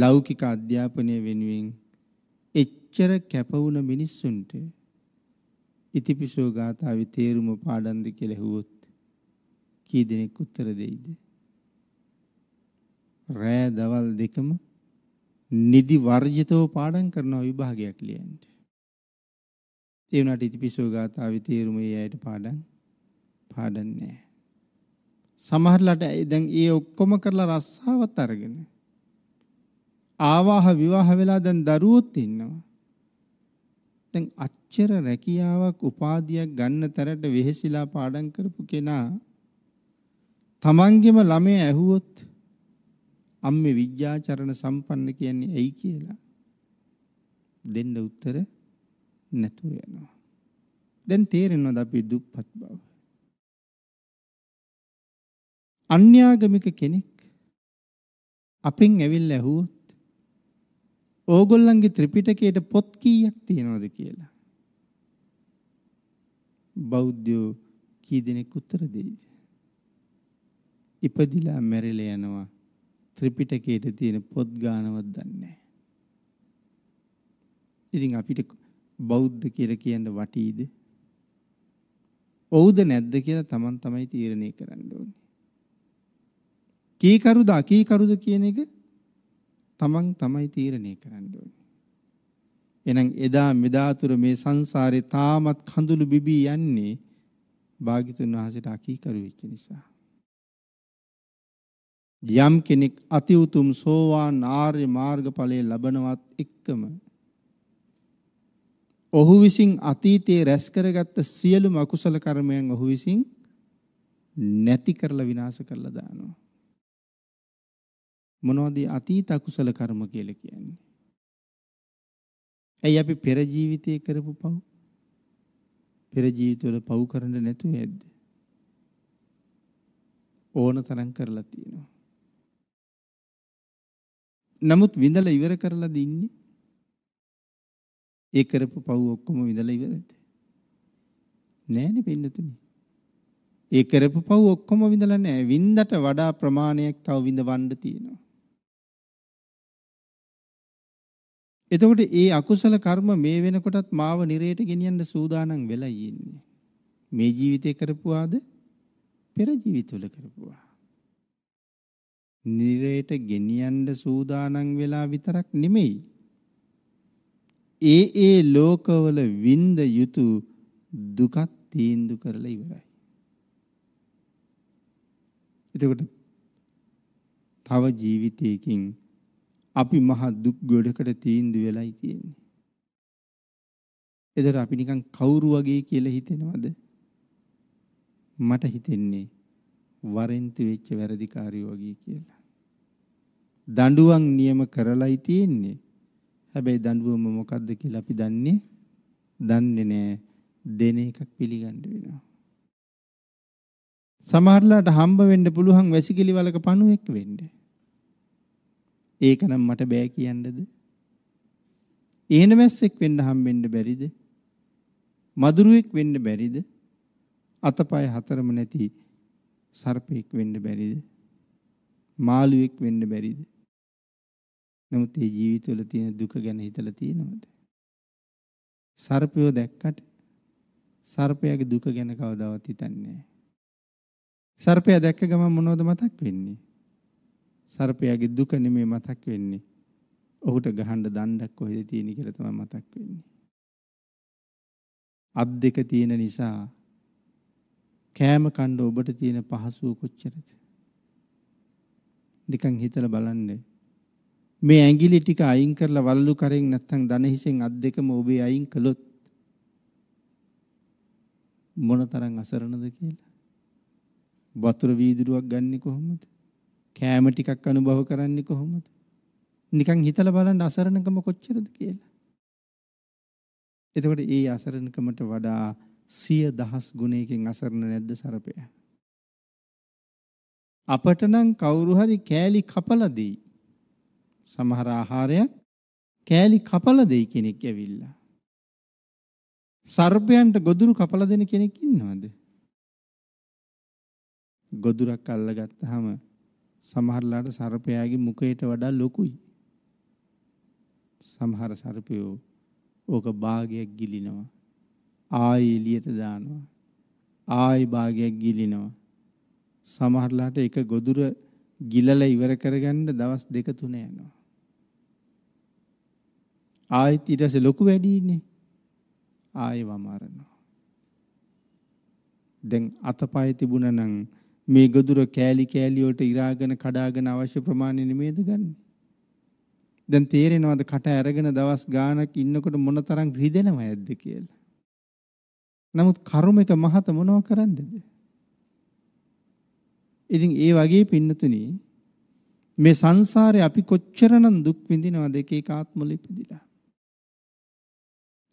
ලෞකික අධ්‍යාපනය වෙනුවෙන් එච්චර කැප වුණ මිනිස්සුන්ට ඉතිපිසෝ ගාථාවේ තේරුම පාඩම්ද කියලා ඇහුවොත් කී දෙනෙක් උත්තර දෙයිද? රෑ දවල් දෙකම නිදි වර්ජිතව පාඩම් කරන විභාගයක් ලියන්න. ඒ වුණාට ඉතිපිසෝ ගාථාවේ තේරුම ඒ ඇයිට පාඩම් පාඩම් නෑ. සමහරලාට දැන් ඒ ඔක්කොම කරලා රස්සාවත් අරගෙන ආවාහ විවාහ වෙලා දැන් දරුවොත් ඉන්නවා. දැන් අච්චර රැකියාවක් උපාධියක් ගන්න තරට වෙහෙසිලා පාඩම් කරපු කෙනා තමන්ගෙම ළමය ඇහුවොත් අම්මේ විද්‍යාචරණ සම්පන්න කියන්නේ ඇයි කියලා දෙන්න උත්තර නැතුව යනවා. දැන් තේරෙනවද අපි දුප්පත් බව? අන්‍යාගමික කෙනෙක් අපෙන් ඇවිල්ලා ඇහුවොත් ඕගොල්ලන්ගේ ත්‍රිපිටකයට පොත් කීයක් තියෙනවද කියලා. බෞද්ධයෝ කී දෙනෙක් උත්තර දෙයිද? ඉපදිලා මැරිලා යනවා ත්‍රිපිටකයට තියෙන පොත් ගානවත් දන්නේ නැහැ. ඉතින් අපිට බෞද්ධ කියලා කියන්න වටීද? ඔව්ද නැද්ද කියලා Taman තමයි තීරණය කරන්න ඕනේ. කීකරුද අකීකරුද කියන එක තමන් තමයි තීරණය කරන්න ඕනේ. එහෙනම් එදා මෙදාතුර මේ සංසාරේ තාමත් කඳුළු බිබී යන්නේ භාග්‍යතුන් වහන්සේට අකීකරු වෙච්ච නිසා. යම් කෙනෙක් අති උතුම් සෝවාන් ආර්ය මාර්ගඵලයේ ලබනවත් එක්කම ඔහු විසින් අතීතයේ රැස් කරගත්ත සියලුම අකුසල කර්මයන් ඔහු විසින් නැති කරලා විනාශ කරලා දානවා. මොනවද අතීත අකුසල කර්ම කියලා කියන්නේ? ඇයි අපි පෙර ජීවිතයේ කරපු පව්? පෙර ජීවිතවල පව් කරන්න නැතුව ඇද්ද? ඕන තරම් කරලා තියෙනවා. නමුත් විඳලා ඉවර කරලා දින්නේ ඒ කරපු පව් ඔක්කොම විඳලා ඉවරද? නෑනේ පින්නතුනි. ඒ කරපු පව් ඔක්කොම විඳලා නෑ. වින්දට වඩා ප්‍රමාණයක් තව විඳවන්න තියෙනවා. එතකොට ඒ අකුසල කර්ම මේ වෙනකොටත් මාව නිරයට ගෙනියන්න සූදානම් වෙලා ඉන්නේ. මේ ජීවිතේ කරපුවාද පෙර ජීවිතවල කරපුවා. නිරයට ගෙනියන්න සූදානම් වෙලා විතරක් නෙමෙයි. ඒ ඒ ලෝකවල විඳ යුතු දුකත් තීන්දු කරලා ඉවරයි. එතකොට තව ජීවිතයකින් අපි මහ දුක් ගොඩකට තීන්දු වෙලයි තියෙන්නේ. එතකොට අපි නිකන් කවුරු වගේ කියලා හිතෙනවද? මට හිතෙන්නේ වරෙන්තු වෙච්ච වැරදිකාරයෝ වගේ කියලා. දඬුවම් නියම කරලයි තියෙන්නේ. හැබැයි දඬුවම මොකද්ද කියලා අපි දන්නේ දන්නේ නෑ. දෙන එකක් පිළිගන්න වෙනවා. සමහරලාට හම්බ වෙන්න පුළුවන් වැසිකිලි වලක පණුවෙක් වෙන්නේ. ඒකනම් මට බෑ කියන්නද? ඒනමැස්සෙක් වෙන්න හම්බෙන්න බැරිද? මදුරුවෙක් වෙන්න බැරිද? අතපය හතරම නැති සර්පෙක් වෙන්න බැරිද? මාළුවෙක් වෙන්න බැරිද? නමුත් මේ ජීවිතවල තියෙන දුක ගැන හිතලා තියෙනවද? සර්පයෝ දැක්කට සර්පයාගේ දුක ගැන කවදාවත් හිතන්නේ නැහැ. සර්පයා දැක්ක ගමන් මොනවද මතක් වෙන්නේ? සර්පයාගේ දුක නෙමෙයි මතක් වෙන්නේ. ඔහුට ගහන්න දණ්ඩක් කොහෙද තියෙන්නේ කියලා තමයි මතක් වෙන්නේ. අත් දෙක තියෙන නිසා කෑම කණ්ඩ ඔබට තියෙන පහසුව කොච්චරද? නිකන් හිතලා බලන්න. මේ ඇඟිලි ටික අයින් කරලා වල්ලු කරෙන් නැත්තම් දන හිසෙන් අත් දෙකම ඔබේ අයින් කළොත් මොනතරම් අසරණද කියලා. වතුර වීදුරුවක් ගන්නෙ කොහොමද? කෑම ටිකක් අනුභව කරන්නේ කොහොමද? නිකන් හිතලා බලන්න අසරණකම කොච්චරද කියලා. එතකොට ඒ අසරණකමට වඩා සිය දහස් ගුණයකින් අසරණ නැද්ද සර්පය? අපට නම් කවුරු හරි කෑලි කපලා දෙයි. සමහර ආහාරයක් කෑලි කපලා දෙයි කෙනෙක් ඇවිල්ලා. සර්පයන්ට ගොදුරු කපලා දෙන කෙනෙක් ඉන්නවද? ගොදුරක් අල්ලගත්තාම සමහරලාට සර්පයාගේ මුඛයට වඩා ලොකුයි. සමහර සර්පයෝ ඕක භාගයක් ගිලිනවා. ආයෙ එළියට දානවා. ආයෙ භාගයක් ගිලිනවා. සමහරලාට එක ගොදුර ගිලලා ඉවර කරගන්න දවස් දෙක තුන යනවා. ආයෙත් ඊට පස්සේ ලොකු වැඩි ඉන්නේ. ආයෙ වමාරනවා. දැන් අතපය තිබුණා නම් මේ ගොදුර කෑලි කෑලි වලට ඉරාගෙන කඩාගෙන අවශ්‍ය ප්‍රමාණය නෙමෙයිද ගන්නෙ. දැන් තේරෙනවද කට ඇරගෙන දවස් ගාණක් ඉන්නකොට මොනතරම් රිදෙනවද කියලා. නමුත් කර්මයක මහත මොනව කරන්නද? ඉතින් ඒ වගේ පින්නතුනි මේ සංසාරේ අපි කොච්චරනම් දුක් විඳිනවද එක එක ආත්මවල ඉපදිලා.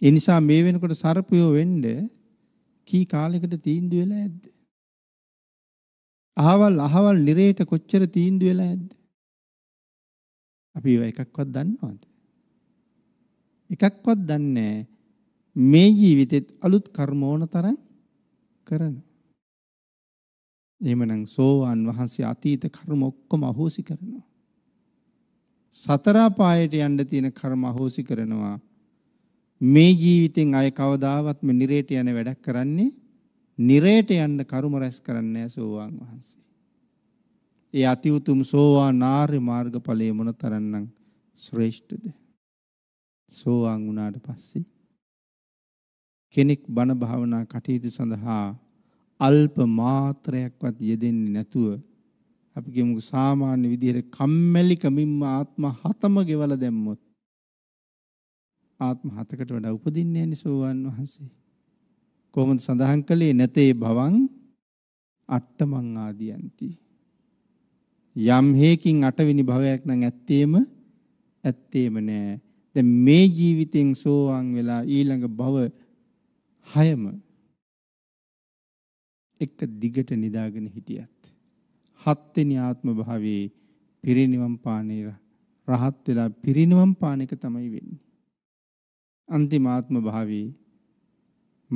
ඒ නිසා මේ වෙනකොට සර්පයෝ වෙන්න කී කාලයකට තීන්දුව වෙලා ඇද්ද? අහවල් අහවල් නිරේට කොච්චර තීන්දුව වෙලා ඇද්ද? අපි ඒව එකක්වත් දන්නවද? එකක්වත් දන්නේ මේ ජීවිතෙත් අලුත් කර්ම ඕන තරම් කරනවා. එහෙමනම් සෝවාන් වහන්සේ අතීත කර්ම ඔක්කොම අහෝසි කරනවා. සතර පායට යන්න තියෙන කර්ම අහෝසි කරනවා. මේ ජීවිතෙන් අය කවදාවත්ම නිරේට යන වැඩක් කරන්නේ නිරයට යන්න කරුම රැස් කරන්නේ සෝවාන් වහන්සේ. ඒ අති උතුම් සෝවාන් ආර්ය මාර්ගඵලයේ මොනතරම්නම් ශ්‍රේෂ්ඨද? සෝවාන් වුණාට පස්සේ කෙනෙක් බණ භාවනා කටයුතු සඳහා අල්ප මාත්‍රයක්වත් යෙදෙන්නේ නැතුව අපි කියමුකෝ සාමාන්‍ය විදිහට කම්මැලිකමින්ම ආත්ම හතම ගෙවලා දැම්මොත් ආත්ම හතකට වඩා උපදින්නේ නැහැ සෝවාන් වහන්සේ. කොහොමද සඳහන් කළේ නැතේ භවං අට්ඨමං ආදියන්ති යම් හේකින් අටවෙනි භවයක් නම් ඇත්තේම ඇත්තේම නෑ දැන් මේ ජීවිතෙන් සෝවාන් වෙලා ඊළඟ භව හයම එක දිගට නිදාගෙන හිටියත් හත්වෙනි ආත්ම භාවයේ පිරිනිවන් පානේ රහත් වෙලා පිරිනිවන් පාන එක තමයි වෙන්නේ අන්තිම ආත්ම භාවයේ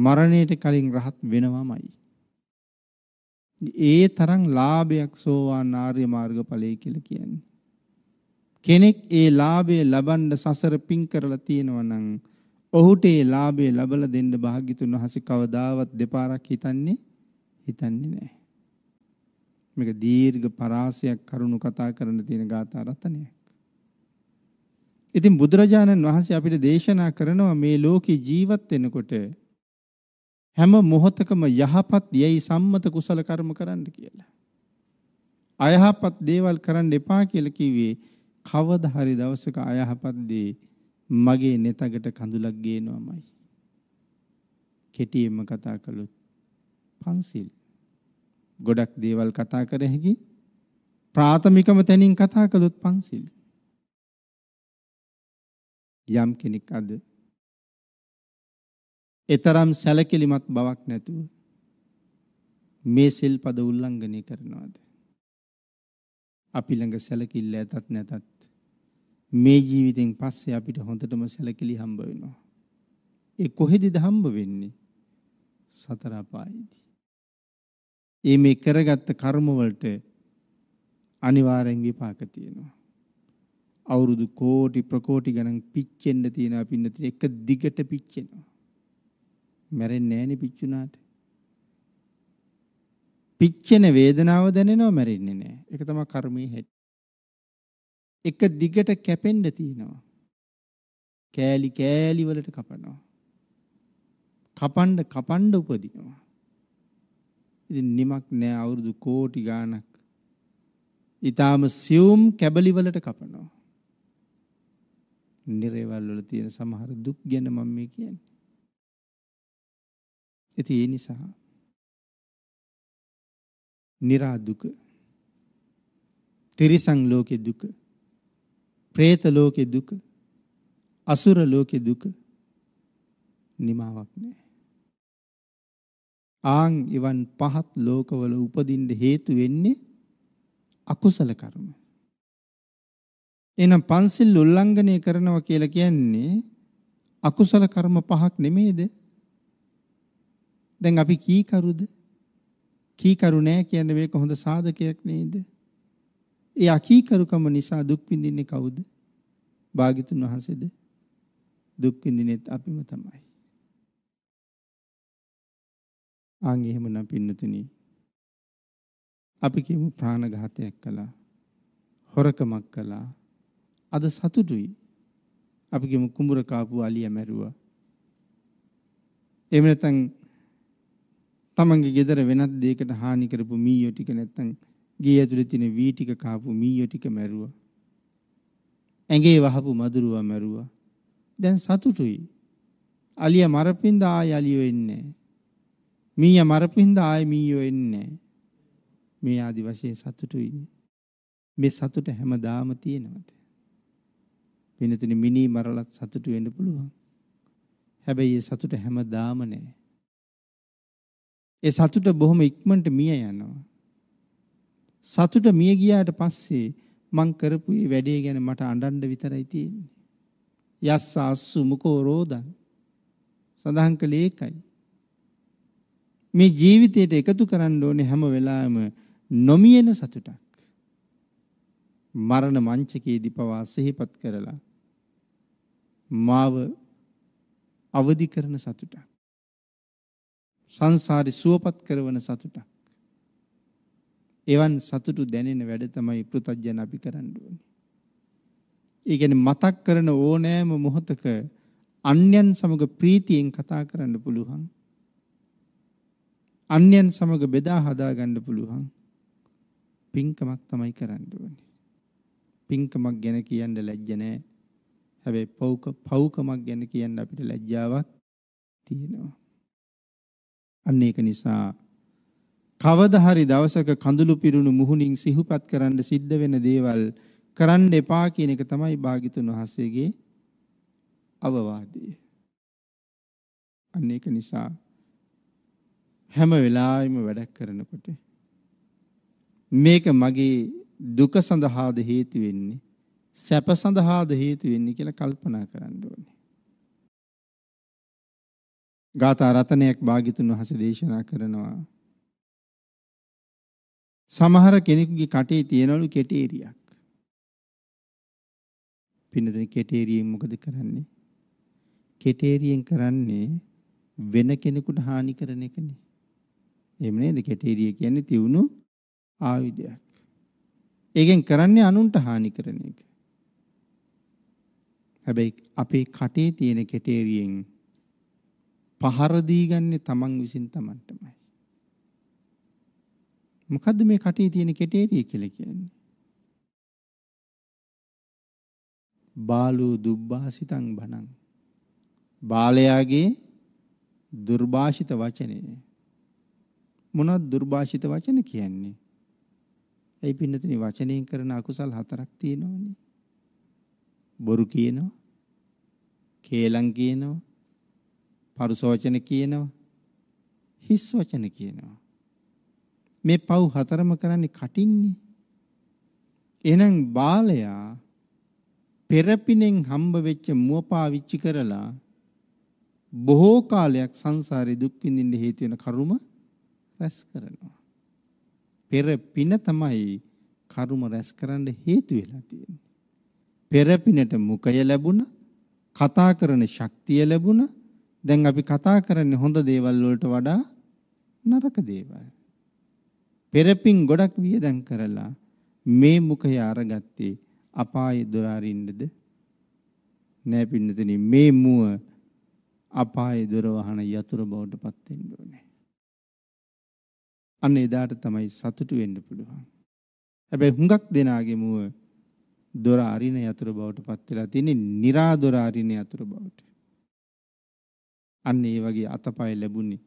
මරණයට කලින් රහත් වෙනවමයි. ඒ තරම් ලාභයක් සෝවාන් ආර්ය මාර්ගඵලයේ කියලා කියන්නේ. කෙනෙක් ඒ ලාභය ලබන්න සසර පිං කරලා තියෙනවා නම් ඔහුට ඒ ලාභය ලබලා දෙන්න භාග්‍යතුන් වහන්සේ කවදාවත් දෙපාරක් හිතන්නේ හිතන්නේ නැහැ. මේක දීර්ඝ පරාසයක් කරුණු කතා කරන්න තියෙන ගාථා රත්නයක්. ඉතින් බුදුරජාණන් වහන්සේ අපිට දේශනා කරනවා මේ ලෝකේ ජීවත් වෙනකොට හැම මොහොතකම යහපත් යයි සම්මත කුසල කර්ම කරන්න කියලා. අයහපත් දේවල් කරන්න එපා කියලා කිව්වේ කවදා හරි දවසක අයහපත් දේ මගේ netකට කඳුලක් ගේනවාමයි. කෙටියෙන්ම කතා කළොත් පන්සිල් ගොඩක් දේවල් කතා කර හැකි ප්‍රාථමිකම තැනින් කතා කළොත් පන්සිල් යම් කෙනෙක් අද එතරම් සැලකිලිමත් බවක් නැතුව මේ සිල්පද උල්ලංඝනය කරනවාද අපි ළඟ සැලකිල්ල ඇතත් නැතත් මේ ජීවිතෙන් පස්සේ අපිට හොඳටම සැලකිලි හම්බ වෙනවා ඒ කොහෙදද හම්බ වෙන්නේ සතර අපායේදී ඒ මේ කරගත්ත කර්ම වලට අනිවාර්යෙන් විපාක තියෙනවා අවුරුදු කෝටි ප්‍රකෝටි ගණන් පිච්චෙන්න තියෙනවා පින්න තියෙන එක දිගට පිච්චෙනවා මැරෙන්නේ නැහෙනි පිච්චුනාට. පිච්චෙන වේදනාව දැනෙනව මැරෙන්නේ නැහැ. ඒක තමයි කර්මයේ හැටි. එක දිගට කැපෙන්න තියෙනවා. කෑලි කෑලි වලට කපනවා. කපන්න කපන්න උපදිනවා. ඉතින් නිමක් නැහැ අවුරුදු කෝටි ගාණක්. ඊටාම සියුම් කැබලි වලට කපනවා. නිරේවල් වල තියෙන සමහර දුක් ගැන මම මේ කියන්නේ. ඉතින් ඒ නිසා නිරා දුක තිරිසන් ලෝකේ දුක പ്രേත ලෝකේ දුක අසුර ලෝකේ දුක නිමාවක් නැහැ ආන් එවන් පහත් ලෝකවල උපදින්න හේතු වෙන්නේ අකුසල කර්ම එහෙනම් පන්සිල් උල්ලංඝනය කරනවා කියලා කියන්නේ අකුසල කර්ම පහක් නෙමේද දැන් අපි කීකරුද? කීකරු නෑ කියන්නේ මේක හොඳ සාධකයක් නේද? ඒ අකීකරුකම නිසා දුක් විඳින්නේ කවුද? භාග්‍යතුන් වහන්සේද? දුක් විඳිනෙත් අපිම තමයි. ආන් එහෙමනම් පින්නතුනි අපි කියමු ප්‍රාණඝාතයක් කළා. හොරකමක් කළා. අද සතුටුයි. අපි කියමු කුඹුර කාපු අලියා මැරුවා. එහෙම නැත්නම් තමන්ගේ ගෙදර වෙනත් දෙයකට හානි කරපු මීයෝ ටික නැත්තම් ගේ ඇතුලේ තියෙන වී ටික කාපු මීයෝ ටික මැරුවා. ඇඟේ වහපු මදුරුවා මැරුවා. දැන් සතුටුයි. අලියා මරපින්ද ආය අලියෝ එන්නේ මීයා මරපින්ද ආය මීයෝ එන්නේ මේ ආදි වශයෙන් සතුටුයි. මේ සතුට හැමදාම තියෙනවද? වෙනතුනේ මිනි මරලත් සතුටු වෙන්න පුළුවන්. හැබැයි ඒ සතුට හැමදාම නෑ. ඒ සතුට බොහොම ඉක්මනට මිය යනවා. සතුට මිය ගියාට පස්සේ මං කරපු මේ වැඩේ ගැන මට අඬන්න විතරයි තියෙන්නේ. යස්ස අස්සු මුකෝ රෝදං. සඳහන් කළේ ඒකයි. මේ ජීවිතයට එකතු කරන්න ඕනේ හැම වෙලාවෙම නොමියෙන සතුටක්. මරණ මංචකයේදී පවා සිහිපත් කරලා මාව අවදි කරන සතුටක්. සංසාරි සුවපත් කරවන සතුටක්. එවන් සතුටු දැනෙන වැඩ තමයි පෘතජ්ජන අපි කරන්න ඕනේ. ඒ කියන්නේ මතක් කරන ඕනෑම මොහොතක අන්‍යයන් සමග ප්‍රීතියෙන් කතා කරන්න පුළුවන්. අන්‍යයන් සමග බෙදා හදා ගන්න පුළුවන්. පින්කමක් තමයි කරන්න ඕනේ. පින්කමක් ගැන කියන්න ලැජ්ජ නැහැ. හැබැයි පව්ක පව්කමක් ගැන කියන්න අපිට ලැජ්ජාවක් තියෙනවා. අන්න ඒක නිසා කවදා හරි දවසක කඳුළු පිරුණු මුහුණින් සිහිපත් කරන්න සිද්ධ වෙන දේවල් කරන්න එපා කියන එක තමයි භාග්‍යතුන් වහන්සේගේ අවවාදය. අන්න ඒක නිසා හැම වෙලාවෙම වැඩක් කරනකොට මේක මගේ දුක සඳහාද හේතු වෙන්නේ සැප සඳහාද හේතු වෙන්නේ කියලා කල්පනා කරන්න ඕනේ. ගාථා රතනයක් භාග්‍යතුන් වහන්සේ දේශනා කරනවා. සමහර කෙනෙකුගේ කටේ තියෙනලු කෙටේරියක්. පින්නදෙන කෙටේරියෙන් මොකද කරන්නේ? කෙටේරියෙන් කරන්නේ වෙන කෙනෙකුට හානි කරන එකනේ. එහෙම නේද? කෙටේරිය කියන්නේ තියුණු ආයුධයක්. ඒකෙන් කරන්නේ අනුන්ට හානි කරන එක. හැබැයි අපේ කටේ තියෙන කෙටේරියෙන් පහර දීගන්නේ තමන් විසින් තමන්ටමයි. මොකද්ද මේ කටේ තියෙන කෙටේරිය කියලා කියන්නේ? බාලෝ දුබ්බාසිතං බණං. බාලයාගේ දුර්භාෂිත වචනේ මොනවද දුර්භාෂිත වචන කියන්නේ? ඇයි පින්නතනි වචනයෙන් කරන අකුසල් හතරක් තියෙනවනේ. බොරු කියනවා. කේලම් කියනවා. පරුස වචන කියනවා. හිස් වචන කියනවා. මේ පව් හතරම කරන්නේ කටින්නේ. එහෙනම් බාලයා පෙරපිනෙන් හම්බ වෙච්ච මුව පාවිච්චි කරලා බොහෝ කාලයක් සංසාරේ දුක් විඳින්න හේතු වෙන කර්ම රැස් කරනවා. පෙරපින තමයි කර්ම රැස් කරන්න හේතු වෙලා තියෙන්නේ. පෙරපිනට මුඛය ලැබුණා, කතා කරන ශක්තිය ලැබුණා, දැන් අපි කතා කරන්නේ හොඳ දේවල් වලට වඩා නරක දේවල්. පෙරපින් ගොඩක් වියදම් කරලා මේ මුඛය අරගත්තේ අපායේ දොර අරින්නද? නෑ පින්නතනි මේ මුව අපායේ දොර වහන යතුරු බවටපත් වෙන්න ඕනේ. අන්න එදාට තමයි සතුටු වෙන්න පුළුවන්. හැබැයි හුඟක් දෙනාගේ මුව දොර අරින යතුරු බවටපත් වෙලා තියෙන්නේ निराදොර අරින යතුරු බවට. අන්න ඒ වගේ අතපය ලැබුණේ.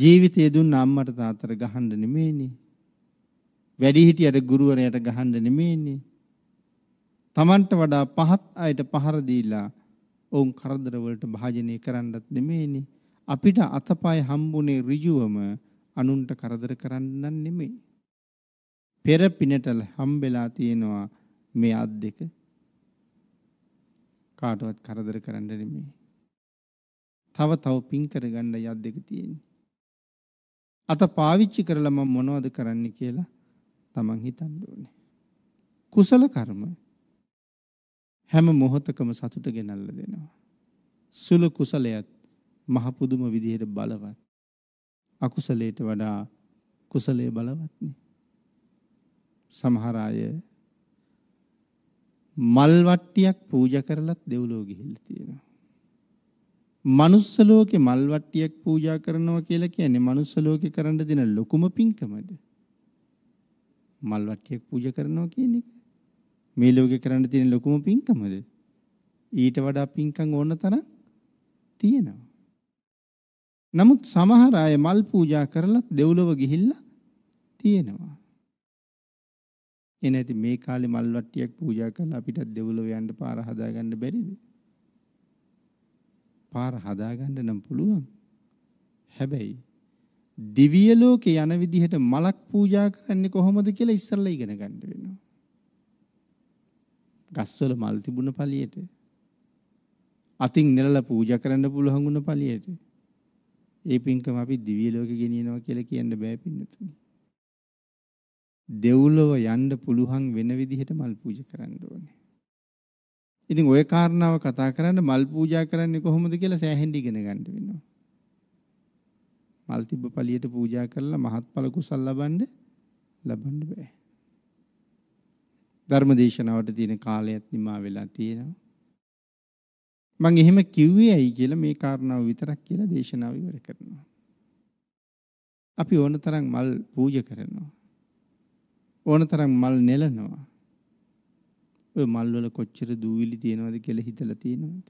ජීවිතය දුන්න අම්මට තාත්තට ගහන්න නෙමෙයිනේ. වැඩිහිටියට ගුරුවරයාට ගහන්න නෙමෙයිනේ. Tamanට වඩා පහත් අයට පහර දීලා ඔවුන් කරදර වලට භාජනය කරන්නත් නෙමෙයිනේ. අපිට අතපය හම්බුනේ ඍජුවම අනුන්ට කරදර කරන්න නෙමෙයි. පෙර පිනට හම්බෙලා තියෙනවා මේ අත් දෙක කාටවත් කරදර කරන්න නෙමෙයි. තව තව පින් කරගන්න යත් දෙක තියෙන්නේ. අත පාවිච්චි කරලා මම මොනවද කරන්න කියලා තමන් හිතන්න ඕනේ. කුසල කර්ම හැම මොහොතකම සතුට ගෙනල්ලා දෙනවා. සුළු කුසලයත් මහ පුදුම විදිහට බලවත්. අකුසලයට වඩා කුසලයේ බලවත්නේ. සමහර අය මල් වට්ටියක් පූජා කරලත් දෙව්ලෝ ගිහිල්ලා තියෙනවා. මනුස්ස ලෝකේ මල් වට්ටියක් පූජා කරනවා කියලා කියන්නේ මනුස්ස ලෝකේ කරන්න දෙන ලොකුම පින්කමද? මල් වට්ටියක් පූජා කරනවා කියන එක. මේ ලෝකේ කරන්න තියෙන ලොකුම පින්කමද? ඊට වඩා පින්කම් ඕන තරම් තියෙනවා. නමුත් සමහර අය මල් පූජා කරලා දෙව්ලොව ගිහිල්ලා තියෙනවා. එනැති මේ කාලේ මල් වට්ටියක් පූජා කරලා අපිට දෙව්ලොව යන්න පාර හදාගන්න බැරිද? පාර හදාගන්න නම් පුළුවන්. හැබැයි දිව්‍ය ලෝකේ යන විදිහට මලක් පූජා කරන්නේ කොහොමද කියලා ඉස්සල්ලා ඉගෙන ගන්න වෙනවා. ගස්වල මල් තිබුණ පළියට අතින් නෙලලා පූජා කරන්න පුළුවන් වුණ පළියට ඒ පින්කම අපි දිව්‍ය ලෝකෙ ගෙනියනවා කියලා කියන්න බෑ පින්නතුනි. දෙව්ලොව යන්න පුළුවන් වෙන විදිහට මල් පූජා කරන්න ඕනේ. ඉතින් ওই කාරණාව කතා කරන්න මල් පූජා කරන්නේ කොහොමද කියලා සෑහෙන්න ඉගෙන ගන්න වෙනවා. මල් තිබ්බ පළියට පූජා කරලා මහත්ඵල කුසල් ලබන්න ලබන්න බෑ. ධර්මදේශනාවට තියෙන කාලයත් නිමා වෙලා තියෙනවා. මම එහෙම කිව්වේ ඇයි කියලා මේ කාරණාව විතරක් කියලා දේශනාව ඉවර කරනවා. අපි ඕනතරම් මල් පූජ කරනවා. ඕනතරම් මල් නෙලනවා. ඔය මල්වල කොච්චර දූවිලි තියෙනවද කියලා හිතලා තියෙනවද?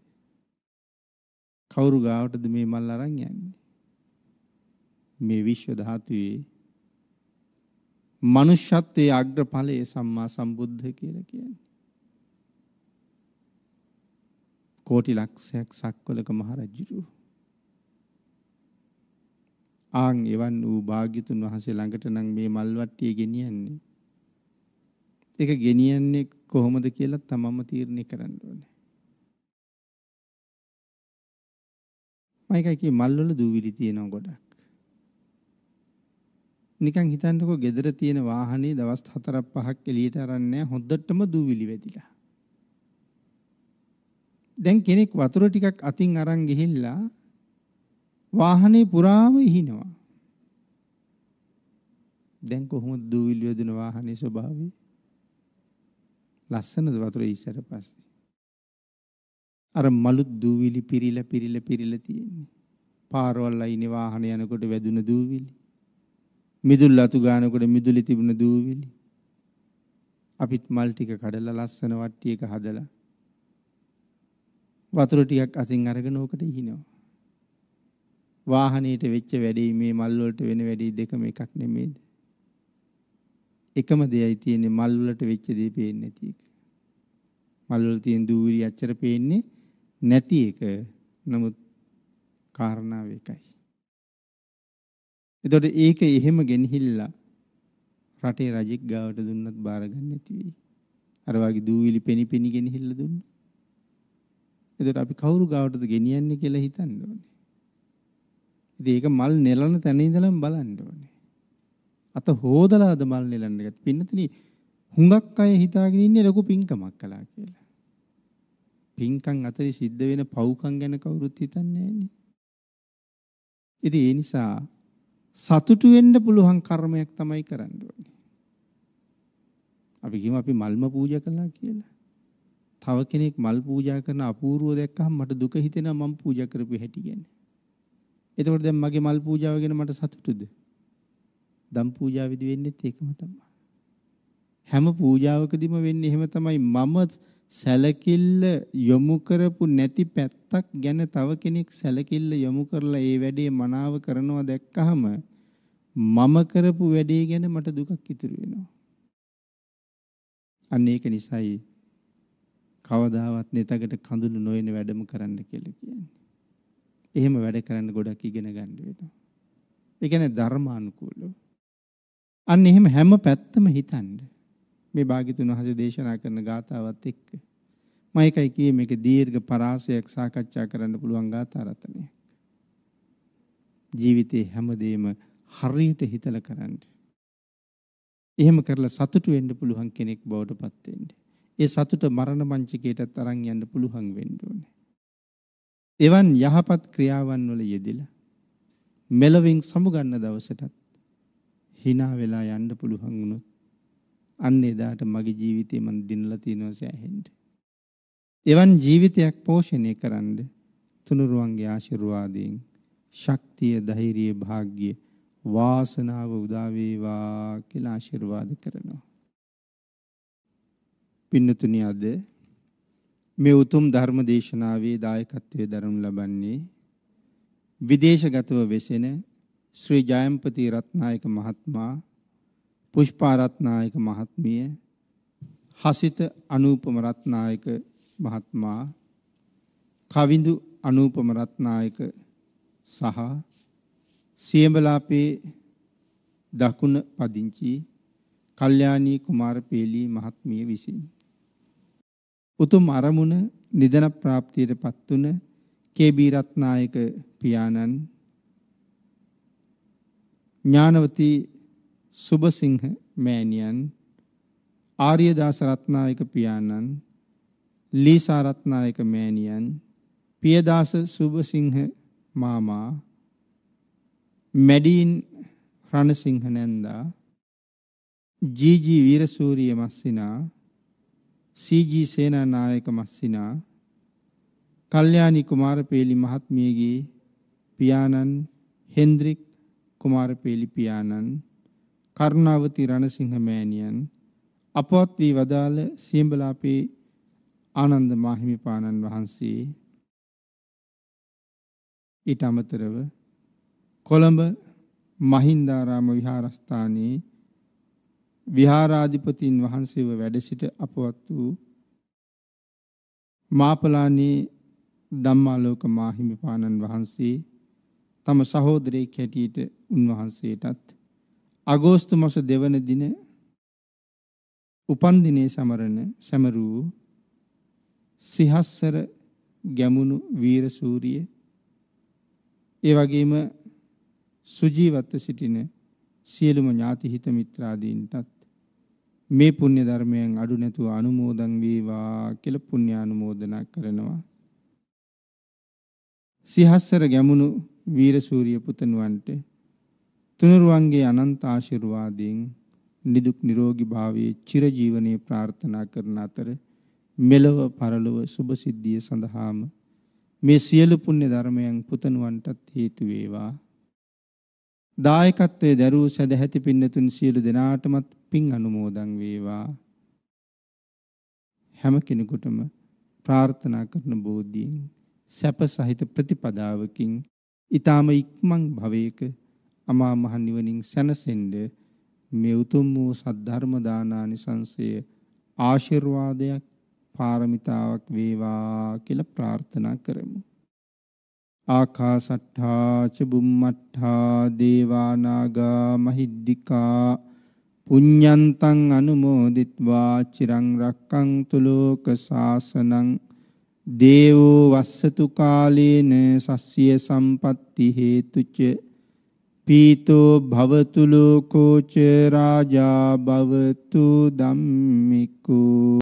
කවුරු ගාවටද මේ මල් අරන් යන්නේ? මේ විශ්ව ධාතුවේ මනුෂ්‍යත්වයේ අග්‍රඵලය සම්මා සම්බුද්ධ කියලා කියන්නේ. කෝටි ලක්ෂයක් සක්වලක මහරජුරු ආන් එවන් වූ භාග්‍යතුන් වහන්සේ ළඟට නම් මේ මල්වට්ටිය ගෙනියන්නේ. ඒක ගෙනියන්නේ කොහොමද කියලා තමන්ම තීරණය කරන්න ඕනේ. මයිකයි මල් වල දූවිලි තියෙනවා ගොඩක්. නිකන් හිතන්නකෝ ගෙදර තියෙන වාහනේ දවස් 4ක් 5ක් එළියට අරන්නේ හොද්දටම දූවිලි වෙදිලා. දැන් කෙනෙක් වතුර ටිකක් අතින් අරන් ගිහිල්ලා වාහනේ පුරාම ඉහිනවා. දැන් කොහොමද දූවිලි වෙදින වාහනේ ස්වභාවය? ලස්සනද වතුර ඉස්සර පස්සේ. අර මලුත් දූවිලි පිරිලා පිරිලා පිරිලා තියෙන්නේ. පාරවල් අයිනේ වාහන යනකොට වැදුන දූවිලි. මිදුල් අතු ගානකොට මිදුලි තිබුණ දූවිලි. අපිත් මල් ටික කඩලා ලස්සන වට්ටියක හදලා වතුර ටිකක් අතින් අරගෙන ඕකට ඉහිනවා. වාහනේට වෙච්ච වැඩේ මේ මල් වලට වෙන වැඩේ දෙකම එකක් නෙමෙයිද? එකම දෙයයි තියෙන්නේ මල් වලට වෙච්ච දේ පේන්නේ නැති එක. මල් වල තියෙන දූවිලි අච්චර පේන්නේ නැති එක. නමුත් කාරණාව එකයි. එතකොට ඒක එහෙම ගෙනහිල්ලා රටේ රජෙක් ගාවට දුන්නත් බාරගන්න නැති වෙයි. අර වගේ දූවිලි පෙනිපෙනි ගෙනහිල්ලා දුන්න. එතකොට අපි කවුරු ගාවටද ගෙනියන්නේ කියලා හිතන්න ඕනේ. ඉතින් ඒක මල් නෙලන තැන ඉඳලම බලන්න ඕනේ. අත හොදලා අද මල් නෙලන්න ගත්තා. පින්නතනි හුඟක් අය හිතාගෙන ඉන්නේ ලොකු පිංකමක් කළා කියලා. පිංකම් අතරේ සිද්ධ වෙන පව්කම් ගැන කවුරුත් හිතන්නේ නැහැ ඉතින් ඒ නිසා සතුටු වෙන්න පුළුවන් කර්මයක් තමයි කරන්න ඕනේ. අපි කියමු අපි මල්ම පූජා කළා කියලා. තව කෙනෙක් මල් පූජා කරන අපූර්ව දැක්කහම මට දුක හිතෙනවා මම පූජා කරපු හැටි ගැන. එතකොට දැන් මගේ මල් පූජාව ගැන මට සතුටුද? දම් පූජා විදි වෙන්නේත් ඒකම තමයි. හැම පූජාවකදීම වෙන්නේ එහෙම තමයි මම සැලකිල්ල යොමු කරපු නැති පැත්තක් ගැන තව කෙනෙක් සැලකිල්ල යොමු කරලා ඒ වැඩේ මනාව කරනවා දැක්කහම මම කරපු වැඩේ ගැන මට දුකක් ඉතුරු වෙනවා. අන්න ඒක නිසායි කවදාවත් නෙතකට කඳුළු නොයන වැඩම කරන්න කියලා කියන්නේ. එහෙම වැඩ කරන්න ගොඩක් ඉගෙන ගන්න වෙනවා. ඒ කියන්නේ ධර්මානුකූලව අන්න එහෙම හැම පැත්තම හිතන්න. මේ භාග්‍යතුන් වහන්සේ දේශනා කරන ගාතාවත් එක්ක. මම එකයි කියේ මේක දීර්ඝ පරාසයක් සාකච්ඡා කරන්න පුළුවන් ගාථා රත්නයක්. ජීවිතේ හැමදේම හරියට හිතලා කරන්න. එහෙම කරලා සතුටු වෙන්න පුළුවන් කෙනෙක් බවට පත් වෙන්න. ඒ සතුට මරණ මංචකයටත් අරන් යන්න පුළුවන් වෙන්න ඕනේ. එවන් යහපත් ක්‍රියාවන් වල යෙදিলা මෙලවින් සමුගන්න දවසටත් hina වෙලා යන්න පුළුවන් වුණොත් අන්න එදාට මගේ ජීවිතේ මම දිනලා තියෙනවා සෑහෙන්න. එවන් ජීවිතයක් පෝෂණය කරන්න තුනුරුවන්ගේ ආශිර්වාදයෙන් ශක්තිය ධෛර්යය වාග්ය වාසනාව උදා වේවා කියලා ආශිර්වාද කරනවා. පින්නතුනි අද මේ උතුම් ධර්ම දේශනාවේ දායකත්වයේ දරනු ලබන්නේ විදේශගතව වෙසෙන ශ්‍රී ජයම්පති රත්නායක මහත්මයා පුෂ්පාරත්නායක මහත්මිය හසිත අනූපම රත්නායක මහත්මයා කවිඳු අනූපම රත්නායක සහ සියඹලාපේ දකුණ පදිංචි කල්යාණී කුමාරපේලි මහත්මිය විසින් උතුම් අරමුණ නිදන ප්‍රාප්තියට පත්වන කේ.බී. රත්නායක පියාණන් ඥානවති සුබසිංහ මෑණියන් ආර්යදාස රත්නායක පියාණන් ලීසා රත්නායක මෑණියන් පියදාස සුබසිංහ මාමා මැඩීන් රණසිංහ නැන්දා ජීජී වීරසූරිය මස්සිනා සීජී සේනානායක මස්සිනා කල්යාණි කුමාරපේලි මහත්මියගේ පියාණන් හෙන්ද්‍රික් කුමාරපේලි පියාණන් කරුණාවති රණසිංහ මෑණියන් අපවත් වී වදාළ සියඹලාපේ ආනන්ද මාහිමිපාණන් වහන්සේ ඊට අමතරව කොළඹ මහින්දාරාම විහාරස්ථානයේ විහාරාධිපතින් වහන්සේව වැඩ සිට අපවත් වූ මාපලානේ ධම්මාලෝක මාහිමිපාණන් වහන්සේ තම සහෝදරයෙක් හැටියට උන්වහන්සේටත් අගෝස්තු මස දෙවන දින උපන්දිනේ සමරන සැමරූ සිහස්සර ගැමුණු වීරසූරිය ඒ වගේම සුජීවත්ව සිටින සියලුම ඥාති හිත මිත්‍රාදීන්ටත් මේ පුණ්‍ය ධර්මයන් අඩු නැතුව අනුමෝදන් වේවා කියලා පුණ්‍ය අනුමෝදනා කරනවා. සිහස්සර ගැමුණු වීරසූරිය පුතණුවන්ට තුනුරුවන්ගේ අනන්ත ආශිර්වාදයෙන් නිදුක් නිරෝගී භාවයේ චිරජීවනයේ ප්‍රාර්ථනා කරන අතර මෙලව පරලොව සුභ සිද්ධිය සඳහාම මේ සියලු පුණ්‍ය ධර්මයන් පුතණුවන්ටත් හේතු වේවා දායකත්වයේ දරූ සදැහැති පින්නතුන් සියලු දෙනාටමත් පින් අනුමෝදන් වේවා හැම කෙනෙකුටම ප්‍රාර්ථනා කරන බෝධියෙන් සැප සහිත ප්‍රතිපදාවකින් ඊ타ම ඉක්මන් භවයක අමා මහ නිවනින් සැනසෙන්න මේ උතුම් වූ සද්ධර්ම දානානිසංසය ආශිර්වාදයක් පාරමිතාවක් වේවා කියලා ප්‍රාර්ථනා කරමු. ආකාසට්ඨා ච බුම්මට්ඨා දේවා නාග මහිද්దికා පුඤ්ඤන්තං අනුමෝදිත්වා චිරං රක්කන්තු ලෝක සාසනං දේවෝ වස්සතු කාලේන සස්්‍ය සම්පatti හේතුච පීතෝ භවතු ලෝකෝච රාජා භවතු ධම්මිකෝ